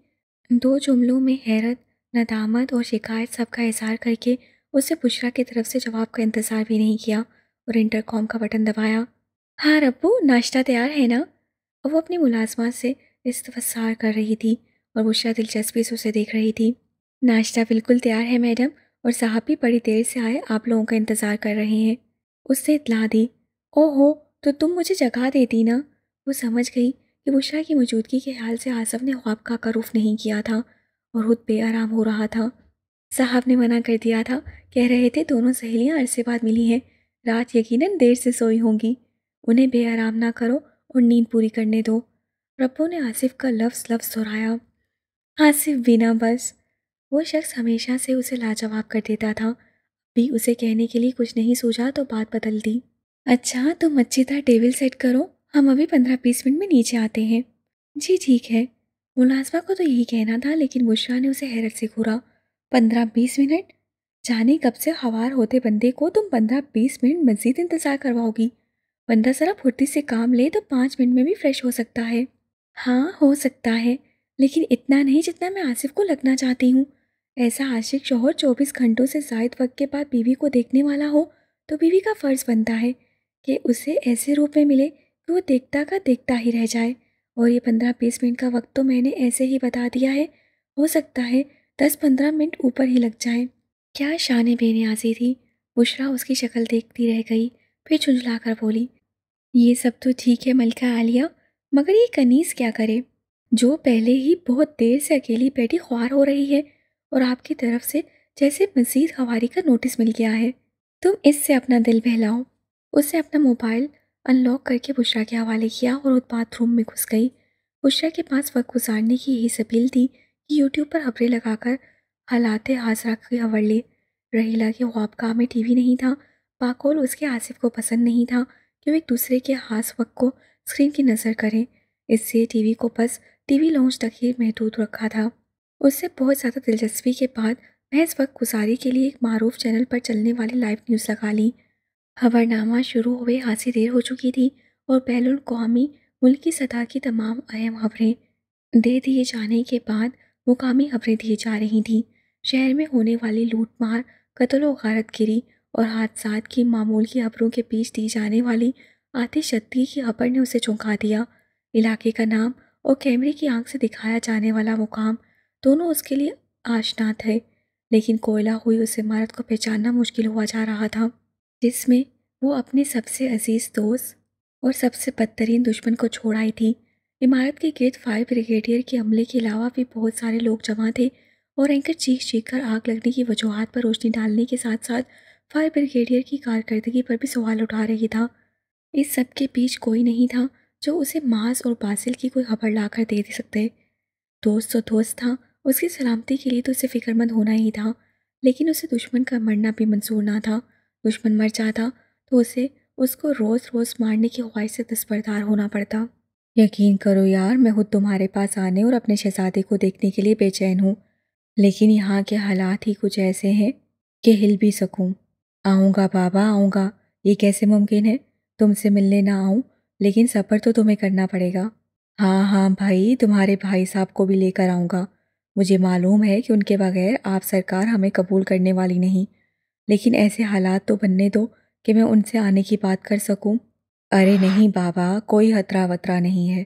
दो जुमलों में हैरत नदामत और शिकायत सबका इजहार करके उसे बुशरा की तरफ से जवाब का इंतज़ार भी नहीं किया और इंटरकॉम का बटन दबाया हाँ रब्बू नाश्ता तैयार है ना वो अपनी मुलाजमत से इस्तफसार कर रही थी और बुशरा दिलचस्पी से उसे देख रही थी नाश्ता बिल्कुल तैयार है मैडम और साहब भी बड़ी देर से आए आप लोगों का इंतज़ार कर रहे हैं उससे इतला दी ओहो तो तुम मुझे जगा देती ना वो समझ गई कि बुशरा की मौजूदगी के ख्याल से आसफ ने ख्वाब का करूफ नहीं किया था और खुद बेआराम हो रहा था साहब ने मना कर दिया था कह रहे थे दोनों सहेलियां अरसे बाद मिली हैं रात यकीनन देर से सोई होंगी उन्हें बेआराम ना करो और नींद पूरी करने दो रब्बो ने आसिफ का लफ्स लफ्ज़ दोहराया आसिफ बिना बस वो शख्स हमेशा से उसे लाजवाब कर देता था भी उसे कहने के लिए कुछ नहीं सूझा तो बात बदल दी अच्छा तुम अच्छी तरह टेबल सेट करो हम अभी पंद्रह बीस मिनट में नीचे आते हैं जी ठीक है मुलाजमा को तो यही कहना था लेकिन मुश्रा ने उसे हैरत से घूरा पंद्रह बीस मिनट जाने कब से हवार होते बंदे को तुम पंद्रह बीस मिनट मज़ीद इंतज़ार करवाओगी बंदा ज़रा फुर्ती से काम ले तो पाँच मिनट में भी फ्रेश हो सकता है हाँ हो सकता है लेकिन इतना नहीं जितना मैं आसिफ को लगना चाहती हूँ ऐसा आशिक शोहर चौबीस घंटों से जायद वक्त के बाद बीवी को देखने वाला हो तो बीवी का फ़र्ज़ बनता है कि उसे ऐसे रूप में मिले कि वो देखता का देखता ही रह जाए और ये पंद्रह बीस मिनट का वक्त तो मैंने ऐसे ही बता दिया है हो सकता है दस पंद्रह मिनट ऊपर ही लग जाए क्या शान बेनियाजी थी बुशरा उसकी शक्ल देखती रह गई फिर झुंझला कर बोली ये सब तो ठीक है मलका आलिया मगर ये कनीस क्या करे जो पहले ही बहुत देर से अकेली बैठी ख्वार हो रही है और आपकी तरफ से जैसे मज़ीद हवारी का नोटिस मिल गया है तुम इससे अपना दिल बहलाओ उसने अपना मोबाइल अनलॉक करके बुशरा के हवाले किया और वो बाथरूम में घुस गई बुशरा के पास वक्त गुजारने की यही सबील थी कि यूट्यूब पर खबरें लगाकर हालात हाजरा की खबर ले रहीला के का में वी नहीं था पाकोल उसके आसिफ को पसंद नहीं था कि वो एक दूसरे के हास वक्त को स्क्रीन की नज़र करें इससे टीवी को बस टीवी लॉन्च तक ही महदूद रखा था उससे बहुत ज़्यादा दिलचस्पी के बाद मैं इस वक्त गुजारी के लिए एक मरूफ चैनल पर चलने वाली लाइव न्यूज़ लगा ली खबरनामा शुरू हुए हासी देर हो चुकी थी और बैल अवी मुल्की सतह की तमाम अहम खबरें दे दिए जाने के बाद मुकामी खबरें दी जा रही थी शहर में होने वाली लूटमार कत्ल वारत गिरी और हादसा की मामूल की खबरों के बीच दी जाने वाली आतिशक्ति की खबर ने उसे चौंका दिया इलाके का नाम और कैमरे की आंख से दिखाया जाने वाला मुकाम दोनों उसके लिए आशना थे लेकिन कोयला हुई उस इमारत को पहचानना मुश्किल हुआ जा रहा था जिसमें वो अपने सबसे अजीज़ दोस्त और सबसे बदतरीन दुश्मन को छोड़ आई थी इमारत के गेट फायर ब्रिगेडियर के अमले के अलावा भी बहुत सारे लोग जमा थे और एंकर चीख चीख कर आग लगने की वजूहत पर रोशनी डालने के साथ साथ फायर ब्रिगेडियर की कारकर्दगी पर भी सवाल उठा रही था इस सब के बीच कोई नहीं था जो उसे मास और बासिल की कोई खबर ला कर दे सकते दोस्त तो दोस्त था उसकी सलामती के लिए तो उसे फ़िक्रमंद होना ही था लेकिन उसे दुश्मन का मरना भी मंजूर ना था दुश्मन मर जाता तो उसे उसको रोज़ रोज़ मारने की ख्वाहिश से दस्बरदार होना पड़ता यकीन करो यार मैं खुद तुम्हारे पास आने और अपने शहजादे को देखने के लिए बेचैन हूँ लेकिन यहाँ के हालात ही कुछ ऐसे हैं कि हिल भी सकूँ आऊँगा बाबा आऊँगा ये कैसे मुमकिन है तुमसे मिलने ना आऊँ लेकिन सफ़र तो तुम्हें करना पड़ेगा हाँ हाँ भाई तुम्हारे भाई साहब को भी लेकर आऊँगा मुझे मालूम है कि उनके बगैर आप सरकार हमें कबूल करने वाली नहीं लेकिन ऐसे हालात तो बनने दो कि मैं उनसे आने की बात कर सकूं। अरे नहीं बाबा कोई हतरा वतरा नहीं है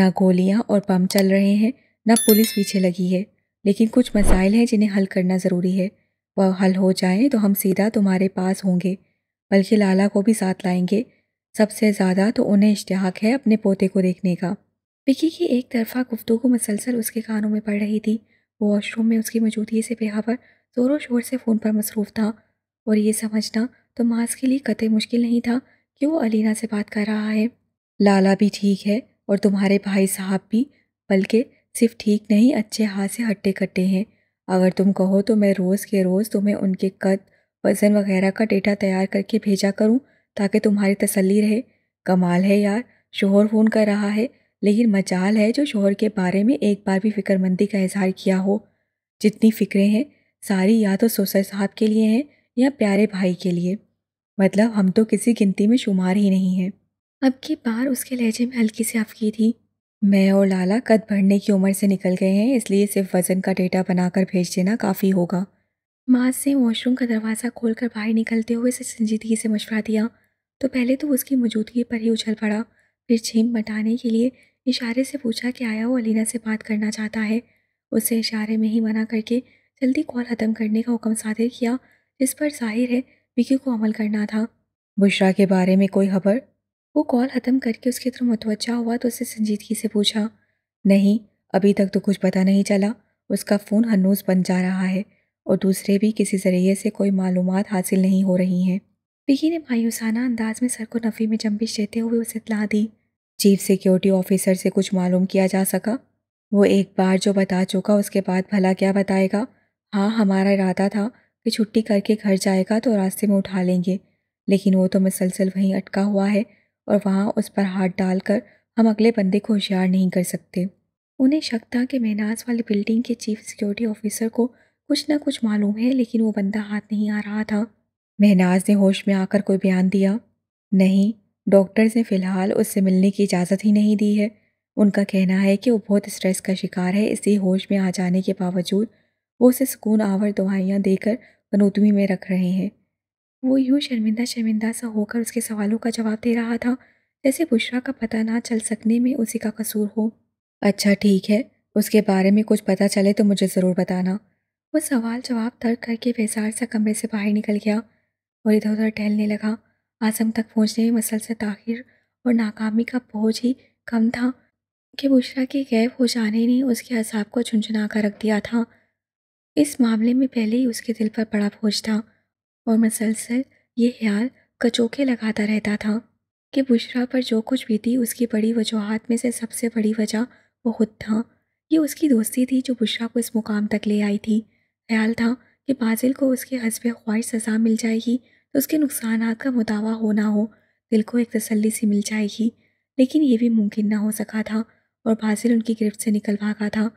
ना गोलियां और पम्प चल रहे हैं ना पुलिस पीछे लगी है लेकिन कुछ मसाइल हैं जिन्हें हल करना ज़रूरी है वह हल हो जाए तो हम सीधा तुम्हारे पास होंगे बल्कि लाला को भी साथ लाएंगे सबसे ज़्यादा तो उन्हें इश्तहाक है अपने पोते को देखने का विकी की एक तरफा गुफ्तु मसलसल उसके कानों में पड़ रही थी वो वॉशरूम में उसकी मौजूदगी से पर ज़ोरों शोर से फ़ोन पर मसरूफ़ था और ये समझना तो माज के लिए कतई मुश्किल नहीं था कि वो अलीना से बात कर रहा है लाला भी ठीक है और तुम्हारे भाई साहब भी बल्कि सिर्फ ठीक नहीं अच्छे हाथ से हट्टे कट्टे हैं अगर तुम कहो तो मैं रोज़ के रोज़ तुम्हें उनके कद वज़न वगैरह का डेटा तैयार करके भेजा करूं ताकि तुम्हारी तसल्ली रहे कमाल है यार शोहर फ़ोन कर रहा है लेकिन मजाल है जो शोहर के बारे में एक बार भी फिक्रमंदी का इजहार किया हो जितनी फ़िक्रें हैं सारी या तो सोसर साहब के लिए हैं या प्यारे भाई के लिए मतलब हम तो किसी गिनती में शुमार ही नहीं हैं अब की बार उसके लहजे में हल्की सी अफकी थी मैं और लाला कद बढ़ने की उम्र से निकल गए हैं इसलिए सिर्फ वज़न का डेटा बनाकर भेज देना काफ़ी होगा माँ से वॉशरूम का दरवाज़ा खोलकर बाहर निकलते हुए से संजीदगी से मशवरा दिया तो पहले तो उसकी मौजूदगी पर ही उछल पड़ा फिर छीम मटाने के लिए इशारे से पूछा कि आया वो अलीना से बात करना चाहता है उसे इशारे में ही मना करके जल्दी कॉल ख़त्म करने का हुक्म सादिर किया जिस पर जाहिर है विकी को अमल करना था बुशरा के बारे में कोई खबर वो कॉल ख़त्म करके उसके तरफ मुतवजा हुआ तो उससे संजीदगी से पूछा नहीं अभी तक तो कुछ पता नहीं चला उसका फ़ोन हनूस बन जा रहा है और दूसरे भी किसी ज़रिए से कोई मालूम हासिल नहीं हो रही हैं विकी ने मायूसाना अंदाज में सर को नफ़ी में जम्बिश देते हुए उसे इतला दी चीफ सिक्योरिटी ऑफिसर से कुछ मालूम किया जा सका वो एक बार जो बता चुका उसके बाद भला क्या बताएगा हाँ हमारा इरादा था कि छुट्टी करके घर जाएगा तो रास्ते में उठा लेंगे लेकिन वो तो मुसलसल वहीं अटका हुआ है और वहाँ उस पर हाथ डालकर हम अगले बंदे को होशियार नहीं कर सकते उन्हें शक था कि महनाज वाली बिल्डिंग के चीफ सिक्योरिटी ऑफिसर को कुछ ना कुछ मालूम है लेकिन वो बंदा हाथ नहीं आ रहा था महनाज ने होश में आकर कोई बयान दिया नहीं डॉक्टर ने फ़िलहाल उससे मिलने की इजाज़त ही नहीं दी है उनका कहना है कि वो बहुत स्ट्रेस का शिकार है इसलिए होश में आ जाने के बावजूद वो उसे सुकून आवर दवाइयाँ देकर कनूतवी में रख रहे हैं वो यूँ शर्मिंदा शर्मिंदा सा होकर उसके सवालों का जवाब दे रहा था जैसे बुशरा का पता ना चल सकने में उसी का कसूर हो अच्छा ठीक है उसके बारे में कुछ पता चले तो मुझे ज़रूर बताना वो सवाल जवाब तर्क करके बेसार सा कमरे से बाहर निकल गया और इधर उधर टहलने लगा आज़म तक पहुंचने में से ताखिर और नाकामी का बोझ ही कम था कि बुशरा के गैब हो जाने ने उसके असाब को झुंझुना कर रख दिया था इस मामले में पहले ही उसके दिल पर बड़ा बोझ था और मसलसल ये ख्याल कचोके लगाता रहता था कि बुशरा पर जो कुछ भी थी उसकी बड़ी वजूहत में से सबसे बड़ी वजह वो खुद था ये उसकी दोस्ती थी जो बुशरा को इस मुकाम तक ले आई थी ख्याल था कि बाजिल को उसके हसब ख्वाहिश सज़ा मिल जाएगी तो उसके नुकसान का मुतावा हो ना हो दिल को एक तसल्ली सी मिल जाएगी लेकिन ये भी मुमकिन ना हो सका था और बाजिल उनकी गिरफ्त से निकल भागा था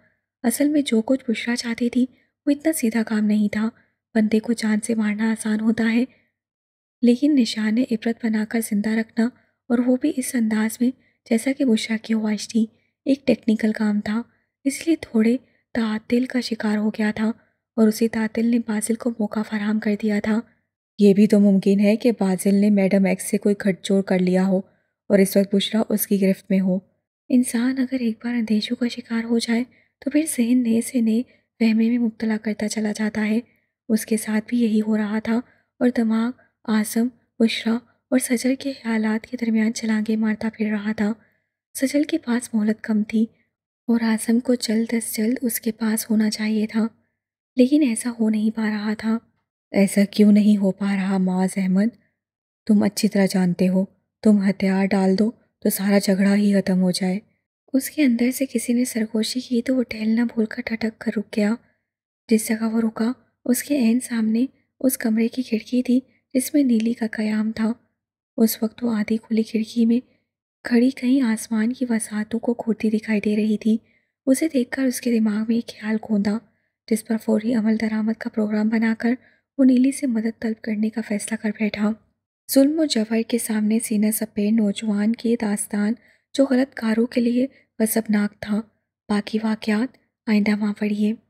असल में जो कुछ बुशरा चाहती थी वो इतना सीधा काम नहीं था बंदे को जान से मारना आसान होता है लेकिन निशान ने इबरत बनाकर जिंदा रखना और वो भी इस अंदाज में जैसा कि बुशरा की ख्वाहिश थी एक टेक्निकल काम था इसलिए थोड़े तातिल का शिकार हो गया था और उसी तातिल ने बाजिल को मौका फराम कर दिया था ये भी तो मुमकिन है कि बाजिल ने मैडम एक्स से कोई खटजोड़ कर लिया हो और इस वक्त बुशरा उसकी गिरफ्त में हो इंसान अगर एक बार अंदेशों का शिकार हो जाए तो फिर जहन नए से नए वहमे में मुबतला करता चला जाता है उसके साथ भी यही हो रहा था और दिमाग आसम बुशरा और सजल के ख्याल के दरमियान चलांगे मारता फिर रहा था सजल के पास मोहलत कम थी और आसम को जल्द अज जल्द उसके पास होना चाहिए था लेकिन ऐसा हो नहीं पा रहा था ऐसा क्यों नहीं हो पा रहा माज अहमद तुम अच्छी तरह जानते हो तुम हथियार डाल दो तो सारा झगड़ा ही ख़त्म हो जाए उसके अंदर से किसी ने सरगोशी की तो वो टहलना भूल कर ठटक कर रुक गया जिस जगह वो रुका उसके एन सामने उस कमरे की खिड़की थी जिसमें नीली का कयाम था उस वक्त वो आधी खुली खिड़की में खड़ी कहीं आसमान की वसाहतों को खोती दिखाई दे रही थी उसे देखकर उसके दिमाग में एक ख्याल खोदा जिस पर फौरी अमल दरामद का प्रोग्राम बनाकर वो नीली से मदद तलब करने का फैसला कर बैठा जुल्म और के सामने सीना सपे नौजवान की दास्तान जो गलत कारों के लिए गजबनाक था बाकी वाक़ात आइंदा माँ पढ़िए